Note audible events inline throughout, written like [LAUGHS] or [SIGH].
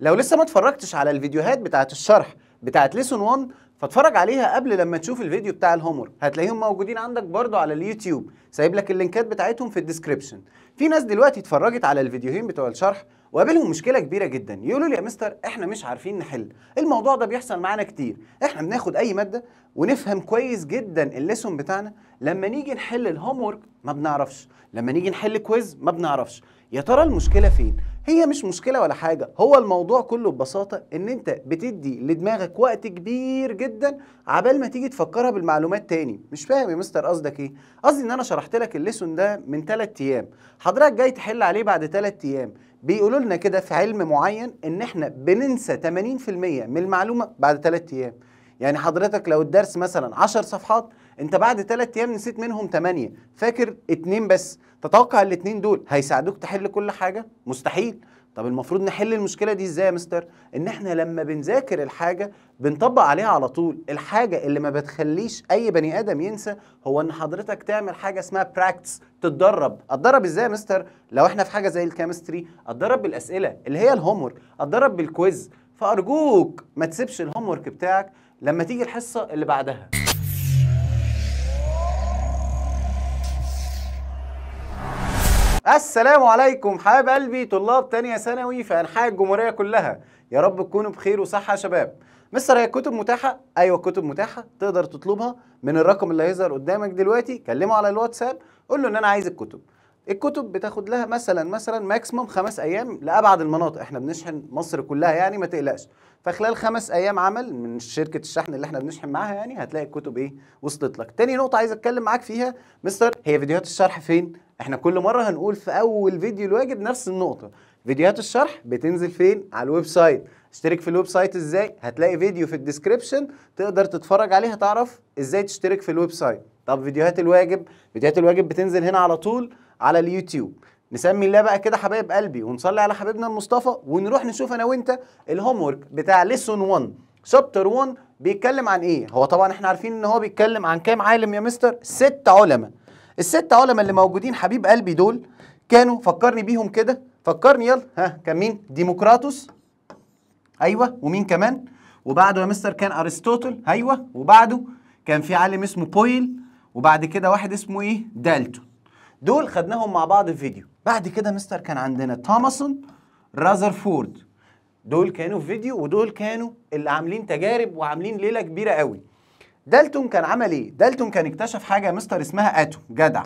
لو لسه ما اتفرجتش على الفيديوهات بتاعه الشرح بتاعه ليسون 1 فاتفرج عليها قبل لما تشوف الفيديو بتاع الهومورك هتلاقيهم موجودين عندك برضو على اليوتيوب سايب لك اللينكات بتاعتهم في الديسكريبشن في ناس دلوقتي اتفرجت على الفيديوهين بتوع الشرح وقابلهم مشكلة كبيرة جدا يقولوا لي يا مستر احنا مش عارفين نحل الموضوع ده بيحصل معانا كتير احنا بناخد اي مادة ونفهم كويس جدا الليسون بتاعنا لما نيجي نحل الهومورك ما بنعرفش لما نيجي نحل كويز ما بنعرفش يا ترى المشكله فين هي مش مشكله ولا حاجه هو الموضوع كله ببساطه ان انت بتدي لدماغك وقت كبير جدا عبال ما تيجي تفكرها بالمعلومات تاني مش فاهم يا مستر قصدك ايه قصدي ان انا شرحت لك الليسون ده من 3 ايام حضرتك جاي تحل عليه بعد 3 ايام بيقولوا لنا كده في علم معين ان احنا بننسى 80% من المعلومه بعد 3 ايام يعني حضرتك لو الدرس مثلا 10 صفحات انت بعد ثلاث ايام نسيت منهم ثمانيه فاكر اتنين بس تتوقع الاتنين دول هيساعدوك تحل كل حاجه مستحيل طب المفروض نحل المشكله دي ازاي يا مستر ان احنا لما بنذاكر الحاجه بنطبق عليها على طول الحاجه اللي ما بتخليش اي بني ادم ينسى هو ان حضرتك تعمل حاجه اسمها براكتس تتدرب اتدرب ازاي يا مستر لو احنا في حاجه زي الكيمستري اتدرب بالاسئله اللي هي الهومورك اتدرب بالكويز فارجوك ما تسيبش الهومورك بتاعك لما تيجي الحصه اللي بعدها السلام عليكم حبايب قلبي طلاب تانية ثانوي في أنحاء الجمهورية كلها يا رب تكونوا بخير وصحة يا شباب مستر هي الكتب متاحة؟ أيوة الكتب متاحة تقدر تطلبها من الرقم اللي هيظهر قدامك دلوقتي كلمه على الواتساب قول له إن أنا عايز الكتب الكتب بتاخد لها مثلا مثلا ماكسيموم خمس ايام لابعد المناطق احنا بنشحن مصر كلها يعني ما تقلقش فخلال خمس ايام عمل من شركه الشحن اللي احنا بنشحن معاها يعني هتلاقي الكتب ايه وصلت لك تاني نقطه عايز اتكلم معاك فيها مستر هي فيديوهات الشرح فين احنا كل مره هنقول في اول فيديو الواجب نفس النقطه فيديوهات الشرح بتنزل فين على الويب سايت اشترك في الويب سايت ازاي هتلاقي فيديو في الديسكريبشن تقدر تتفرج عليه هتعرف ازاي تشترك في الويب سايت طب فيديوهات الواجب فيديوهات الواجب بتنزل هنا على طول على اليوتيوب نسمي الله بقى كده حبايب قلبي ونصلي على حبيبنا المصطفى ونروح نشوف انا وانت الهوم بتاع ليسون 1 شابتر 1 بيتكلم عن ايه هو طبعا احنا عارفين ان هو بيتكلم عن كام عالم يا مستر ست علماء الست علماء اللي موجودين حبيب قلبي دول كانوا فكرني بيهم كده فكرني يلا ها كان مين ديموكراتوس ايوه ومين كمان وبعده يا مستر كان ارسطوطل ايوه وبعده كان في عالم اسمه بويل وبعد كده واحد اسمه ايه دالتون دول خدناهم مع بعض في فيديو بعد كده مستر كان عندنا توماسون رازرفورد دول كانوا في فيديو ودول كانوا اللي عاملين تجارب وعاملين ليله كبيره قوي دالتون كان عمل ايه؟ دالتون كان اكتشف حاجه يا مستر اسمها اتوم جدع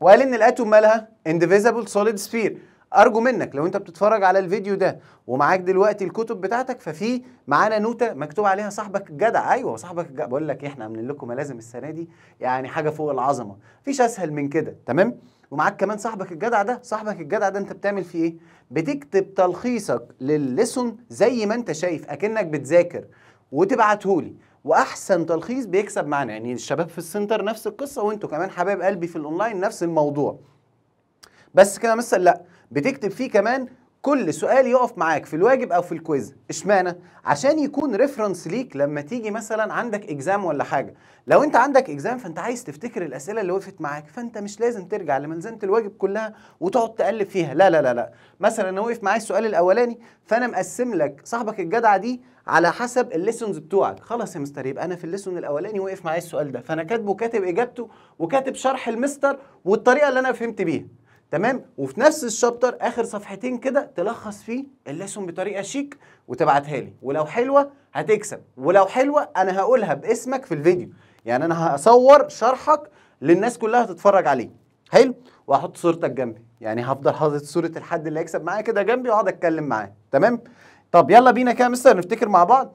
وقال ان الاتوم مالها انديفيزابل سوليد سفير ارجو منك لو انت بتتفرج على الفيديو ده ومعاك دلوقتي الكتب بتاعتك ففي معانا نوته مكتوب عليها صاحبك الجدع ايوه صاحبك الجدع بقول لك احنا عاملين لكم ملازم السنه دي يعني حاجه فوق العظمه مفيش اسهل من كده تمام ومعاك كمان صاحبك الجدع ده صاحبك الجدع ده انت بتعمل فيه ايه بتكتب تلخيصك للليسون زي ما انت شايف اكنك بتذاكر وتبعته لي واحسن تلخيص بيكسب معانا يعني الشباب في السنتر نفس القصه وانتوا كمان حبايب قلبي في الاونلاين نفس الموضوع بس كده مثلا لا بتكتب فيه كمان كل سؤال يقف معاك في الواجب او في الكويز اشمعنى عشان يكون ريفرنس ليك لما تيجي مثلا عندك اكزام ولا حاجه لو انت عندك اكزام فانت عايز تفتكر الاسئله اللي وقفت معاك فانت مش لازم ترجع لملزمه الواجب كلها وتقعد تقلب فيها لا لا لا لا مثلا انا وقف معايا السؤال الاولاني فانا مقسم لك صاحبك الجدع دي على حسب الليسونز بتوعك خلاص يا مستر يبقى انا في الليسون الاولاني وقف معايا السؤال ده فانا كاتبه كاتب اجابته وكاتب شرح المستر والطريقه اللي انا فهمت بيها تمام وفي نفس الشابتر اخر صفحتين كده تلخص فيه الليسون بطريقه شيك وتبعتها لي ولو حلوه هتكسب ولو حلوه انا هقولها باسمك في الفيديو يعني انا هصور شرحك للناس كلها تتفرج عليه حلو واحط صورتك جنبي يعني هفضل حاطط صوره الحد اللي هيكسب معايا كده جنبي واقعد اتكلم معاه تمام طب يلا بينا كده مستر نفتكر مع بعض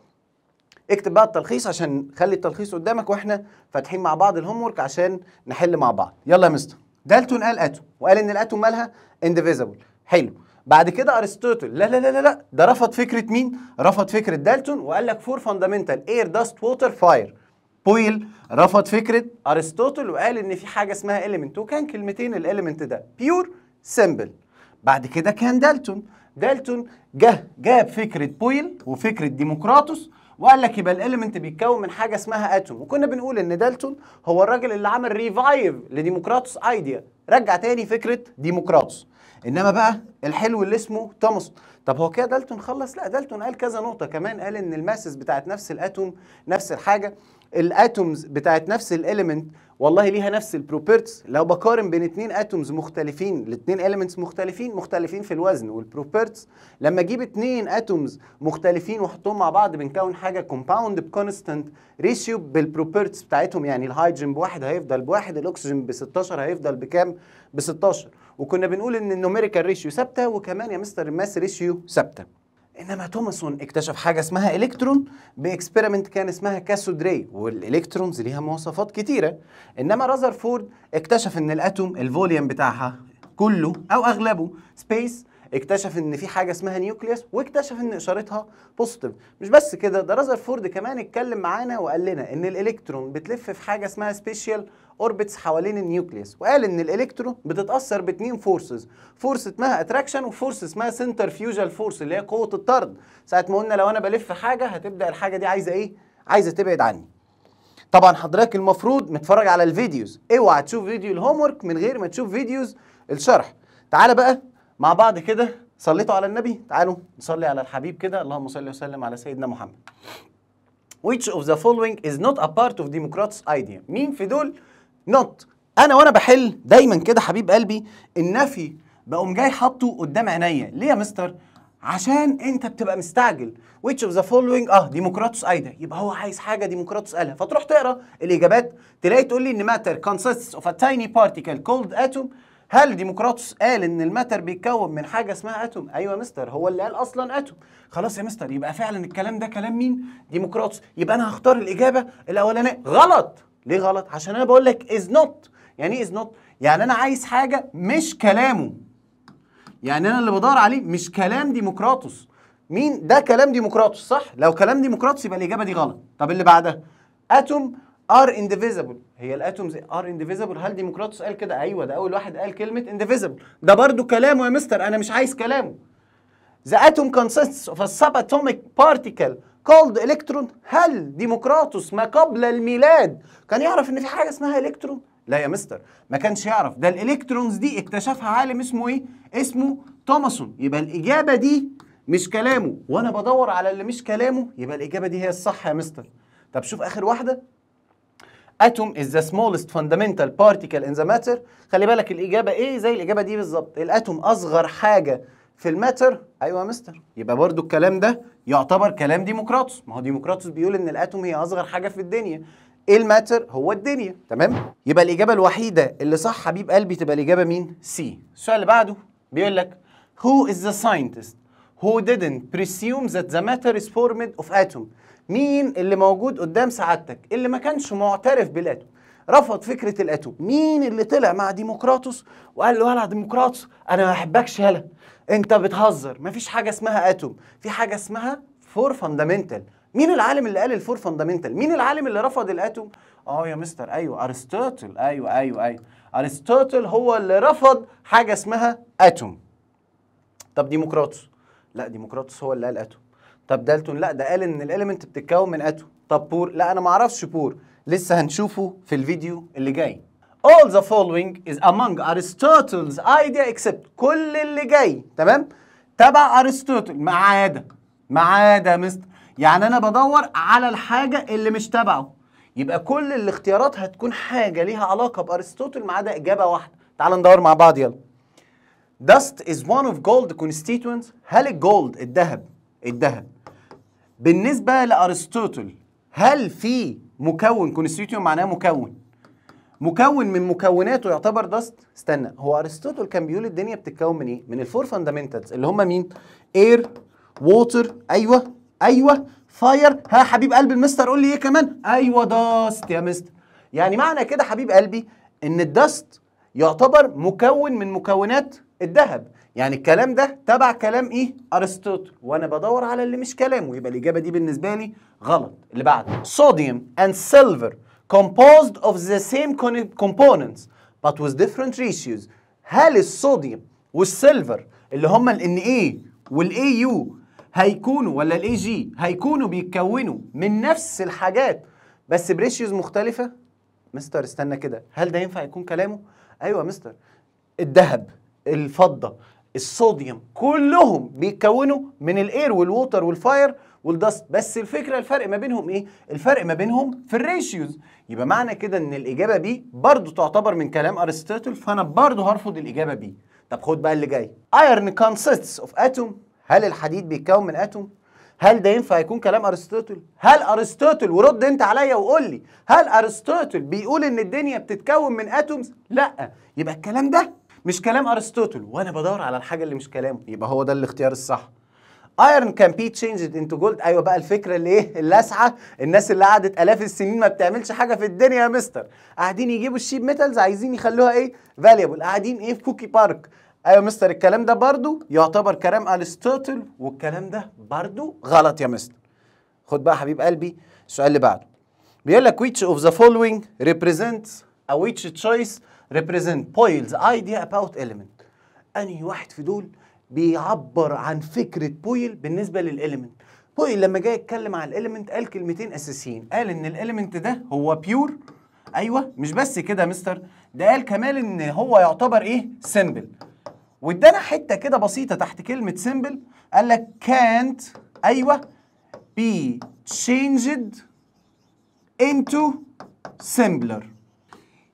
اكتب بقى التلخيص عشان خلي التلخيص قدامك واحنا فاتحين مع بعض الهوم ورك عشان نحل مع بعض يلا يا مستر دالتون قال اتوم وقال ان الاتوم مالها انديفيزبل حلو بعد كده ارسطوطل لا لا لا لا ده رفض فكره مين رفض فكره دالتون وقال لك فور فاندامنتال اير داست ووتر فاير بويل رفض فكره ارسطوطل وقال ان في حاجه اسمها اليمنت وكان كلمتين الاليمنت ده بيور سمبل بعد كده كان دالتون دالتون جه جاب فكره بويل وفكره ديموكراتوس وقال لك يبقى الاليمنت بيتكون من حاجه اسمها اتوم وكنا بنقول ان دالتون هو الراجل اللي عمل ريفايف لديموكراتوس ايديا رجع تاني فكره ديموكراتوس انما بقى الحلو اللي اسمه توماس طب هو كده دالتون خلص لا دالتون قال كذا نقطه كمان قال ان الماسس بتاعت نفس الاتوم نفس الحاجه الاتومز بتاعت نفس الاليمنت والله ليها نفس البروبرتيز لو بقارن بين اتنين اتومز مختلفين الاتنين اليمنتس مختلفين مختلفين في الوزن والبروبرتيز لما اجيب اتنين اتومز مختلفين واحطهم مع بعض بنكون حاجه كومباوند بكونستانت ريشيو بالبروبرتيز بتاعتهم يعني الهيدروجين بواحد هيفضل بواحد الاكسجين ب 16 هيفضل بكام ب 16 وكنا بنقول ان النوميريكال ريشيو ثابته وكمان يا مستر الماس ريشيو ثابته انما توماسون اكتشف حاجه اسمها الكترون باكسبيرمنت كان اسمها كاسودري والالكترونز ليها مواصفات كتيره انما رذرفورد اكتشف ان الاتوم الفوليوم بتاعها كله او اغلبه سبيس اكتشف ان في حاجه اسمها نيوكليس واكتشف ان اشارتها بوزيتيف مش بس كده ده رازرفورد كمان اتكلم معانا وقال لنا ان الالكترون بتلف في حاجه اسمها سبيشال اوربتس حوالين النيوكليس وقال ان الالكترون بتتاثر باتنين فورسز فورس اسمها اتراكشن وفورس اسمها سنترفيوجال فورس اللي هي قوه الطرد ساعه ما قلنا لو انا بلف حاجه هتبدا الحاجه دي عايزه ايه عايزه تبعد عني طبعا حضرتك المفروض متفرج على الفيديوز اوعى إيه تشوف فيديو الهوم من غير ما تشوف فيديوز الشرح تعالى بقى مع بعض كده صليتوا على النبي تعالوا نصلي على الحبيب كده اللهم صل وسلم على سيدنا محمد which of the following is not a part of Democrats idea مين في دول not انا وانا بحل دايما كده حبيب قلبي النفي بقوم جاي حاطه قدام عينيا ليه يا مستر عشان انت بتبقى مستعجل which of the following اه ديمقراطوس ايدا يبقى هو عايز حاجه ديمقراطوس قالها فتروح تقرا الاجابات تلاقي تقول لي ان matter consists of a tiny particle called atom هل ديمقراطس قال ان الماتر بيتكون من حاجه اسمها اتوم ايوه يا مستر هو اللي قال اصلا اتوم خلاص يا مستر يبقى فعلا الكلام ده كلام مين ديمقراطس يبقى انا هختار الاجابه الاولانيه غلط ليه غلط عشان انا بقول لك از نوت يعني ايه از نوت يعني انا عايز حاجه مش كلامه يعني انا اللي بدور عليه مش كلام ديمقراطس مين ده كلام ديمقراطس صح لو كلام ديمقراطس يبقى الاجابه دي غلط طب اللي بعدها اتوم ار انديفيزبل هي الاتومز ار انديفيزبل هل ديموكراتوس قال كده ايوه ده اول واحد قال كلمه انديفيزبل ده برضو كلامه يا مستر انا مش عايز كلامه The atom consists of a subatomic particle called electron هل ديموكراتوس ما قبل الميلاد كان يعرف ان في حاجه اسمها الكترون لا يا مستر ما كانش يعرف ده الالكترونز دي اكتشفها عالم اسمه ايه اسمه توماسون يبقى الاجابه دي مش كلامه وانا بدور على اللي مش كلامه يبقى الاجابه دي هي الصح يا مستر طب شوف اخر واحده اتوم از ذا سمولست فاندمنتال بارتيكل ان ذا ماتر خلي بالك الإجابة إيه زي الإجابة دي بالظبط الأتوم أصغر حاجة في الماتر أيوة يا مستر يبقى برضو الكلام ده يعتبر كلام ديموقراطوس ما هو ديموقراطوس بيقول إن الأتوم هي أصغر حاجة في الدنيا ايه الماتر هو الدنيا تمام يبقى الاجابه الوحيده اللي صح حبيب قلبي تبقى الاجابه مين سي السؤال اللي بعده بيقول لك who is the scientist who didn't presume that the matter is formed of atoms مين اللي موجود قدام سعادتك اللي ما كانش معترف بالاتو رفض فكره الاتو مين اللي طلع مع ديمقراطس وقال له يلا ديمقراطس انا ما بحبكش يلا انت بتهزر مفيش حاجه اسمها اتوم في حاجه اسمها فور فاندامنتال مين العالم اللي قال الفور فاندامنتال مين العالم اللي رفض الاتوم اه يا مستر ايوه ارسطوطل ايوه ايوه ايوه ارسطوطل هو اللي رفض حاجه اسمها اتوم طب ديمقراطس لا ديمقراطس هو اللي قال اتوم طب دالتون لا ده قال ان الاليمنت بتتكون من اتوم طب بور لا انا ما اعرفش بور لسه هنشوفه في الفيديو اللي جاي all the following is among Aristotle's idea except كل اللي جاي تمام تبع ارسطوطل ما عدا ما عدا مستر يعني انا بدور على الحاجه اللي مش تبعه يبقى كل الاختيارات هتكون حاجه ليها علاقه بارسطوطل ما عدا اجابه واحده تعال ندور مع بعض يلا dust is one of gold constituents هل الجولد الذهب الذهب بالنسبة لأرسطوطل هل في مكون كونستيتيوم معناه مكون مكون من مكوناته يعتبر دست استنى هو ارسطوطل كان بيقول الدنيا بتتكون من ايه من الفور فاندامنتالز اللي هم مين اير ووتر ايوه ايوه فاير ها حبيب قلبي المستر قول لي ايه كمان ايوه دست يا مستر يعني معنى كده حبيب قلبي ان الدست يعتبر مكون من مكونات الذهب يعني الكلام ده تبع كلام ايه ارسطوطل وانا بدور على اللي مش كلامه يبقى الاجابه دي بالنسبه لي غلط اللي بعده صوديوم and silver composed of the same components but with different ratios هل الصوديوم والسيلفر اللي هما ال Na والاي يو هيكونوا ولا الاي جي هيكونوا بيتكونوا من نفس الحاجات بس بريشيوز مختلفه مستر استنى كده هل ده ينفع يكون كلامه ايوه مستر الذهب الفضه الصوديوم كلهم بيتكونوا من الاير والووتر والفاير والدست بس الفكره الفرق ما بينهم ايه الفرق ما بينهم في الريشيوز يبقى معنى كده ان الاجابه بي برضو تعتبر من كلام ارستوتل فانا برضو هرفض الاجابه بي طب خد بقى اللي جاي ايرن كونسيستس اوف اتوم هل الحديد بيتكون من اتوم هل ده ينفع يكون كلام ارستوتل؟ هل ارستوتل ورد انت عليا وقول لي هل ارستوتل بيقول ان الدنيا بتتكون من اتومز لا يبقى الكلام ده مش كلام ارسطوطل وانا بدور على الحاجه اللي مش كلامه يبقى هو ده الاختيار الصح ايرون كان بي تشينجد انتو جولد ايوه بقى الفكره اللي ايه اللاسعه الناس اللي قعدت الاف السنين ما بتعملش حاجه في الدنيا يا مستر قاعدين يجيبوا الشيب ميتالز عايزين يخلوها ايه فاليبل قاعدين ايه في كوكي بارك ايوه مستر الكلام ده برضو يعتبر كلام ارسطوطل والكلام ده برضو غلط يا مستر خد بقى حبيب قلبي السؤال اللي بعده بيقول لك which of the following represents a which choice represent بويلز idea about element أنهي واحد في دول بيعبر عن فكرة بويل بالنسبة للإليمنت بويل لما جاي يتكلم عن الإليمنت قال كلمتين أساسيين قال إن الإليمنت ده هو بيور أيوه مش بس كده يا مستر ده قال كمان إن هو يعتبر إيه سيمبل وادانا حتة كده بسيطة تحت كلمة سيمبل قال لك كانت أيوه بي تشينجد إنتو سيمبلر.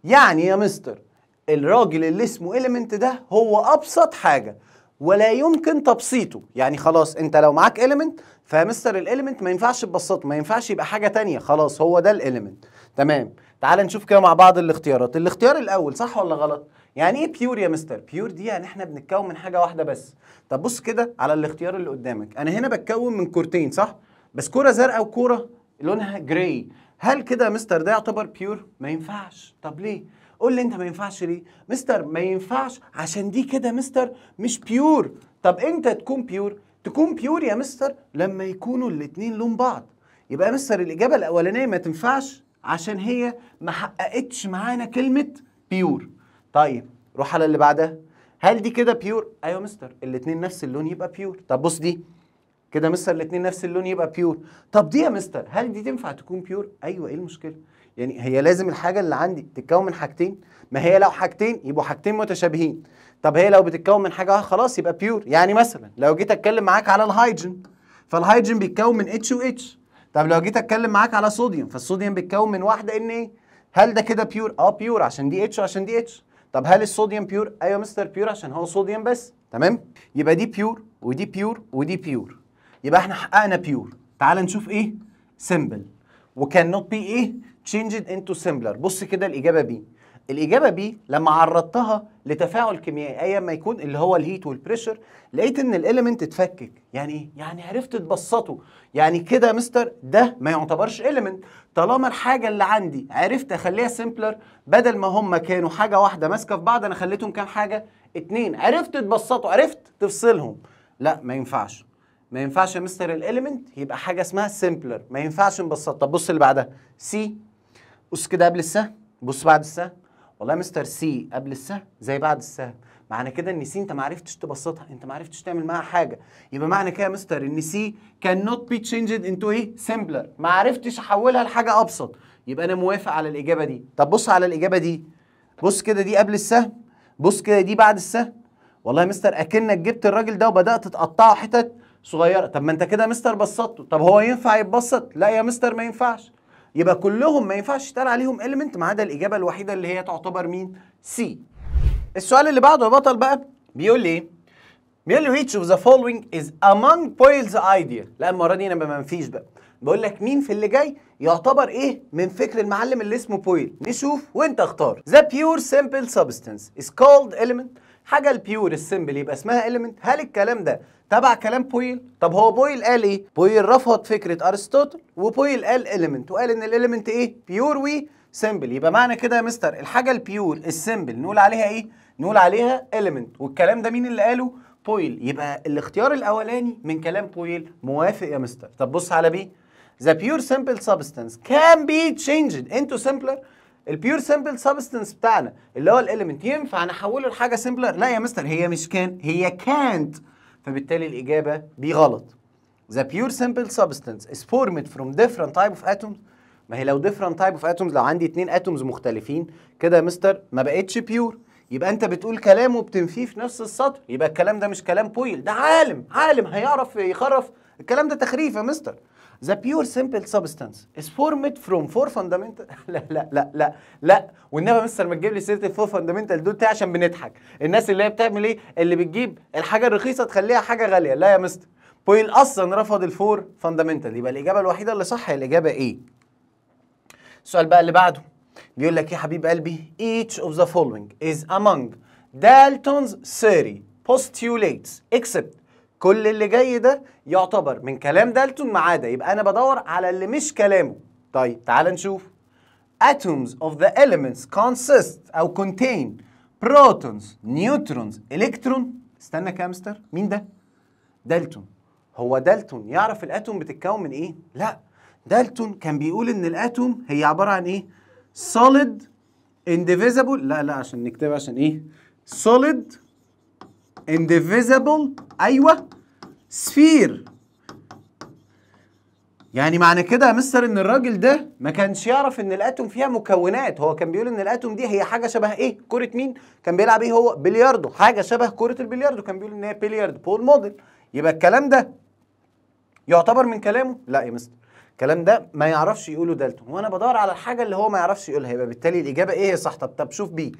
يعني يا مستر الراجل اللي اسمه element ده هو أبسط حاجة ولا يمكن تبسيطه يعني خلاص انت لو معاك element فمستر الإليمنت ما ينفعش تبسطه ما ينفعش يبقى حاجة تانية خلاص هو ده الإليمنت تمام تعال نشوف كده مع بعض الاختيارات الاختيار الأول صح ولا غلط يعني ايه بيور يا مستر بيور دي يعني احنا بنتكون من حاجة واحدة بس طب بص كده على الاختيار اللي قدامك انا هنا بتكون من كورتين صح بس كورة زرقاء وكورة لونها جراي هل كده يا مستر ده يعتبر بيور ما ينفعش طب ليه قول لي انت ما ينفعش ليه مستر ما ينفعش عشان دي كده مستر مش بيور طب انت تكون بيور تكون بيور يا مستر لما يكونوا الاتنين لون بعض يبقى يا مستر الاجابه الاولانيه ما تنفعش عشان هي ما حققتش معانا كلمه بيور طيب روح على اللي بعدها هل دي كده بيور ايوه مستر الاتنين نفس اللون يبقى بيور طب بص دي كده مستر الاتنين نفس اللون يبقى بيور طب دي يا مستر هل دي تنفع تكون بيور ايوه ايه المشكله يعني هي لازم الحاجه اللي عندي تتكون من حاجتين ما هي لو حاجتين يبقوا حاجتين متشابهين طب هي لو بتتكون من حاجه خلاص يبقى بيور يعني مثلا لو جيت اتكلم معاك على الهيدروجين فالهيدروجين بيتكون من اتش واتش طب لو جيت اتكلم معاك على صوديوم فالصوديوم بيتكون من واحده ان ايه هل ده كده بيور اه بيور عشان دي اتش وعشان دي اتش طب هل الصوديوم بيور ايوه مستر بيور عشان هو صوديوم بس تمام يبقى دي بيور ودي بيور ودي بيور يبقى احنا حققنا بيور تعال نشوف ايه سيمبل وكان نوت بي ايه change it into simpler بص كده الاجابه بي الاجابه بي لما عرضتها لتفاعل كيميائي ايا ما يكون اللي هو الهيت والبريشر لقيت ان الاليمنت اتفكك يعني ايه يعني عرفت تبسطه يعني كده يا مستر ده ما يعتبرش اليمنت طالما الحاجه اللي عندي عرفت اخليها سيمبلر بدل ما هم كانوا حاجه واحده ماسكه في بعض انا خليتهم كام حاجه اتنين عرفت تبسطه عرفت تفصلهم لا ما ينفعش ما ينفعش يا مستر الاليمنت يبقى حاجه اسمها سيمبلر ما ينفعش نبسط طب بص اللي بعدها سي بص كده قبل السهم بص بعد السهم والله يا مستر سي قبل السهم زي بعد السهم معنى كده ان سي انت ما عرفتش تبسطها انت ما عرفتش تعمل معاها حاجه يبقى معنى كده يا مستر ان سي كان نوت بي تشينجد انتو ايه سيمبلر ما عرفتش احولها لحاجه ابسط يبقى انا موافق على الاجابه دي طب بص على الاجابه دي بص كده دي قبل السهم بص كده دي بعد السهم والله يا مستر اكنك جبت الراجل ده وبدات تقطعه حتت صغيره طب ما انت كده يا مستر بسطته طب هو ينفع يتبسط لا يا مستر ما ينفعش يبقى كلهم ما ينفعش يتقال عليهم اليمنت ما عدا الاجابه الوحيده اللي هي تعتبر مين سي السؤال اللي بعده يا بطل بقى بيقول لي ايه بيقول لي which of the following is among Boyle's idea لا المره دي انا ما منفيش بقى بقول لك مين في اللي جاي يعتبر ايه من فكر المعلم اللي اسمه بويل نشوف وانت اختار the pure simple substance is called element حاجه البيور السيمبل يبقى اسمها اليمنت هل الكلام ده تبع كلام بويل طب هو بويل قال ايه بويل رفض فكره ارسطوطل وبويل قال اليمنت وقال ان الاليمنت ايه بيور وي سيمبل يبقى معنى كده يا مستر الحاجه البيور السيمبل نقول عليها ايه نقول عليها اليمنت والكلام ده مين اللي قاله بويل يبقى الاختيار الاولاني من كلام بويل موافق يا مستر طب بص على بيه ذا بيور سيمبل سبستانس كان بي تشينجد انتو سمبلر البيور سمبل سبستنس بتاعنا اللي هو الاليمنت ينفع نحوله لحاجه سمبلر لا يا مستر هي مش كان هي كانت فبالتالي الاجابه دي غلط The pure simple substance is formed from different type of atoms ما هي لو different type of atoms لو عندي اتنين اتومز مختلفين كده يا مستر ما بقتش بيور يبقى انت بتقول كلام وبتنفيه في نفس السطر يبقى الكلام ده مش كلام بويل ده عالم عالم هيعرف يخرف الكلام ده تخريف يا مستر The pure simple substance is formed from four fundamental [LAUGHS] لا لا لا لا لا والنبي مستر ما تجيب لي سيره الفور فاندامنتال دول تاني عشان بنضحك الناس اللي هي بتعمل ايه اللي بتجيب الحاجه الرخيصه تخليها حاجه غاليه لا يا مستر بويل اصلا رفض الفور فاندامنتال يبقى الاجابه الوحيده اللي صح هي الاجابه ايه السؤال بقى اللي بعده بيقول لك إيه يا حبيب قلبي each of the following is among Dalton's theory postulates except كل اللي جاي ده يعتبر من كلام دالتون ما عدا يبقى انا بدور على اللي مش كلامه طيب تعال نشوف atoms of the elements consist او contain protons neutrons electron استنى كده مستر مين ده دالتون هو دالتون يعرف الاتوم بتتكون من ايه لا دالتون كان بيقول ان الاتوم هي عباره عن ايه solid indivisible لا لا عشان نكتبها عشان ايه solid indivisible ايوه سفير يعني معنى كده يا مستر ان الراجل ده ما كانش يعرف ان الاتوم فيها مكونات هو كان بيقول ان الاتوم دي هي حاجه شبه ايه كره مين كان بيلعب ايه هو بلياردو حاجه شبه كره البلياردو كان بيقول ان هي بلياردو بول موديل يبقى الكلام ده يعتبر من كلامه لا يا مستر الكلام ده ما يعرفش يقوله دالتون وانا بدور على الحاجه اللي هو ما يعرفش يقولها يبقى بالتالي الاجابه ايه هي صح طب طب شوف بي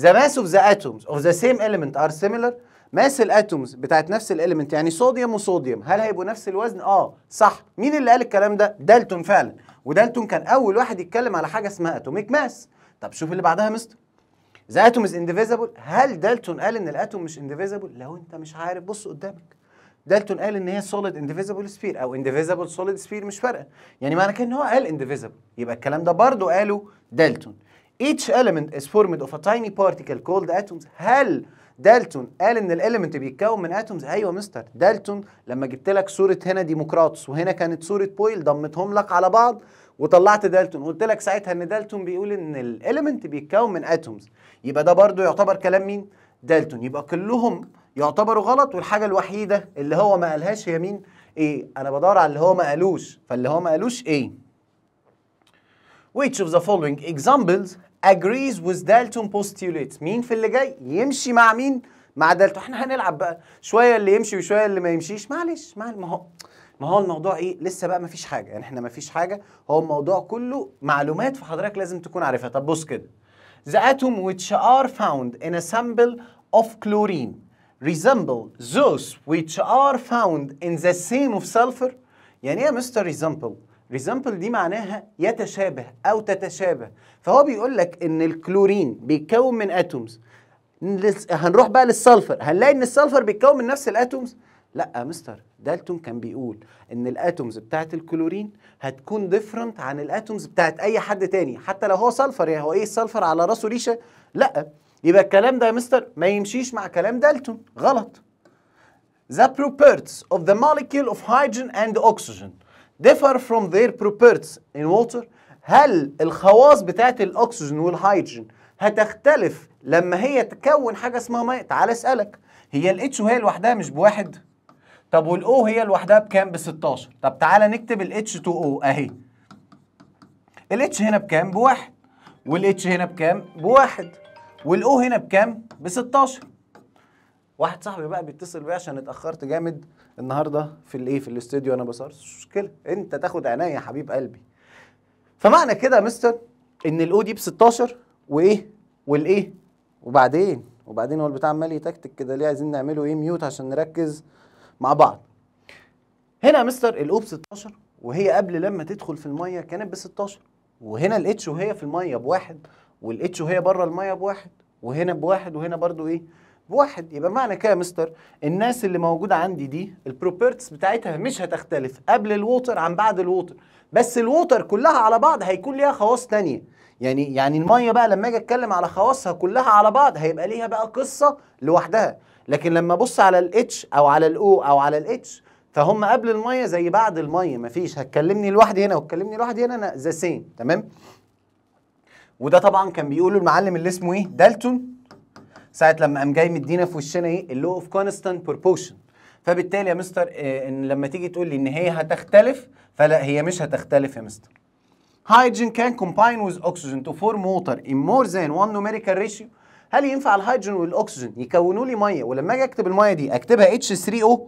the mass of the atoms of the same element are similar ماس الاتومز بتاعت نفس الاليمنت يعني صوديوم وصوديوم هل هيبقوا نفس الوزن اه صح مين اللي قال الكلام ده دالتون فعلا ودالتون كان اول واحد يتكلم على حاجه اسمها اتوميك ماس طب شوف اللي بعدها مستر ذا اتوم از انديفيزبل هل دالتون قال ان الاتوم مش انديفيزبل لو انت مش عارف بص قدامك دالتون قال ان هي سوليد انديفيزبل سفير او انديفيزبل سوليد سفير مش فارقه يعني معنى كده ان هو قال انديفيزبل يبقى الكلام ده برضه قاله دالتون each element is formed of a tiny particle called atoms هل دالتون قال ان الاليمنت بيتكون من اتومز ايوه مستر دالتون لما جبت لك صوره هنا ديمقراطس وهنا كانت صوره بويل ضمتهم لك على بعض وطلعت دالتون قلت لك ساعتها ان دالتون بيقول ان الاليمنت بيتكون من اتومز يبقى ده برضو يعتبر كلام مين دالتون يبقى كلهم يعتبروا غلط والحاجه الوحيده اللي هو ما قالهاش هي مين ايه انا بدور على اللي هو ما قالوش فاللي هو ما قالوش ايه Which of the following examples agrees with Dalton postulate مين في اللي جاي يمشي مع مين مع دالتون احنا هنلعب بقى شويه اللي يمشي وشويه اللي ما يمشيش معلش معلش ما هو ما هو الموضوع ايه لسه بقى ما فيش حاجه يعني احنا ما فيش حاجه هو الموضوع كله معلومات في حضرتك لازم تكون عارفها طب بص كده The atom which are found in a sample of chlorine resemble those which are found in the same of sulfur يعني ايه يا مستر resemble ريزامبل دي معناها يتشابه او تتشابه فهو بيقول لك ان الكلورين بيتكون من اتومز هنروح بقى للسلفر هنلاقي ان السلفر بيتكون من نفس الاتومز لا يا مستر دالتون كان بيقول ان الاتومز بتاعه الكلورين هتكون ديفرنت عن الاتومز بتاعه اي حد تاني حتى لو هو سلفر يعني هو ايه السلفر على راسه ريشه لا يبقى الكلام ده يا مستر ما يمشيش مع كلام دالتون غلط The properties of the molecule of hydrogen and oxygen differ from their properties in water هل الخواص بتاعت الاكسجين والهيدروجين هتختلف لما هي تكون حاجه اسمها ميه تعال اسالك هي الاتش وهي لوحدها مش بواحد طب والاو هي لوحدها بكام ب 16 طب تعالى نكتب الاتش 2 او اهي الاتش هنا بكام بواحد والاتش هنا بكام بواحد والاو هنا بكام ب 16 واحد صاحبي بقى بيتصل بيا عشان اتاخرت جامد النهارده في الايه في الاستوديو انا بصار مشكله انت تاخد عينيا يا حبيب قلبي فمعنى كده يا مستر ان الاو دي ب 16 وايه والايه وبعدين وبعدين هو البتاع عمال يتكتك كده ليه عايزين نعمله ايه ميوت عشان نركز مع بعض هنا يا مستر الاو ب 16 وهي قبل لما تدخل في الميه كانت ب 16 وهنا الاتش وهي في الميه بواحد والاتش وهي بره الميه بواحد وهنا بواحد وهنا برضو ايه واحد يبقى معنى كده يا مستر الناس اللي موجوده عندي دي البروبرتيز بتاعتها مش هتختلف قبل الووتر عن بعد الووتر بس الووتر كلها على بعض هيكون ليها خواص ثانيه يعني يعني الميه بقى لما اجي اتكلم على خواصها كلها على بعض هيبقى ليها بقى قصه لوحدها لكن لما ابص على الاتش او على الاو او على الاتش فهم قبل الميه زي بعد الميه مفيش هتكلمني لوحدي هنا وتكلمني لوحدي هنا انا ذا سيم تمام وده طبعا كان بيقوله المعلم اللي اسمه ايه دالتون ساعه لما قام جاي مدينا في وشنا ايه اللو اوف كونستانت بروبوشن فبالتالي يا مستر آه، ان لما تيجي تقول لي ان هي هتختلف فلا هي مش هتختلف يا مستر هيدروجين كان كومباين with oxygen تو فورم ووتر ان مور ذان one نوميريكال ريشيو هل ينفع الهيدروجين والاكسجين يكونوا لي ميه ولما اجي اكتب الميه دي اكتبها H3O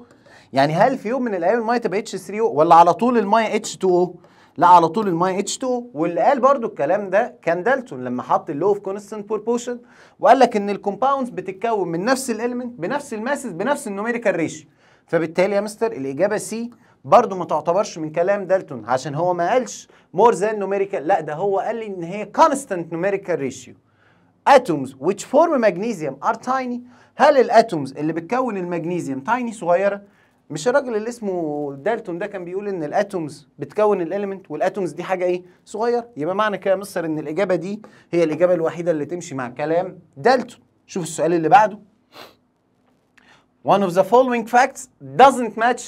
يعني هل في يوم من الايام الميه تبقى H3O ولا على طول الميه H2O لا على طول الماي اتش 2 واللي قال برضو الكلام ده كان دالتون لما حط اللو اوف كونستنت بروبوشن وقال لك ان الكومباوندز بتتكون من نفس الاليمنت بنفس الماسز بنفس النوميريكال ريشيو فبالتالي يا مستر الاجابه سي برضه ما تعتبرش من كلام دالتون عشان هو ما قالش مور ذان نوميريكال لا ده هو قال لي ان هي كونستنت نوميريكال ريشيو اتومز which form magnesium are tiny هل الاتومز اللي بتكون المغنيسيوم تايني صغيره مش الراجل اللي اسمه دالتون ده كان بيقول ان الاتومز بتكون الاليمنت والاتومز دي حاجه ايه صغير يبقى معنى كده يا مستر ان الاجابه دي هي الاجابه الوحيده اللي تمشي مع كلام دالتون شوف السؤال اللي بعده one of the following facts doesn't match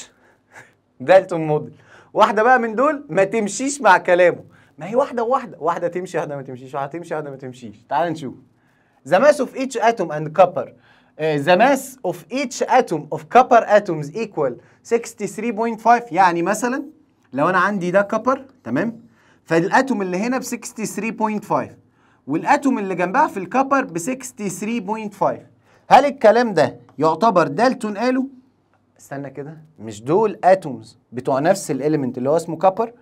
[LAUGHS] دالتون موديل واحده بقى من دول ما تمشيش مع كلامه ما هي واحده واحده واحده تمشي واحده ما تمشيش واحده تمشي واحده ما تمشيش تعال نشوف the mass of each atom and copper Uh, the mass of each atom of copper atoms equal 63.5 يعني مثلا لو انا عندي ده كبر تمام فالاتوم اللي هنا ب 63.5 والاتوم اللي جنبها في الكبر ب 63.5 هل الكلام ده يعتبر دالتون قاله استنى كده مش دول اتومز بتوع نفس الاليمنت اللي هو اسمه كبر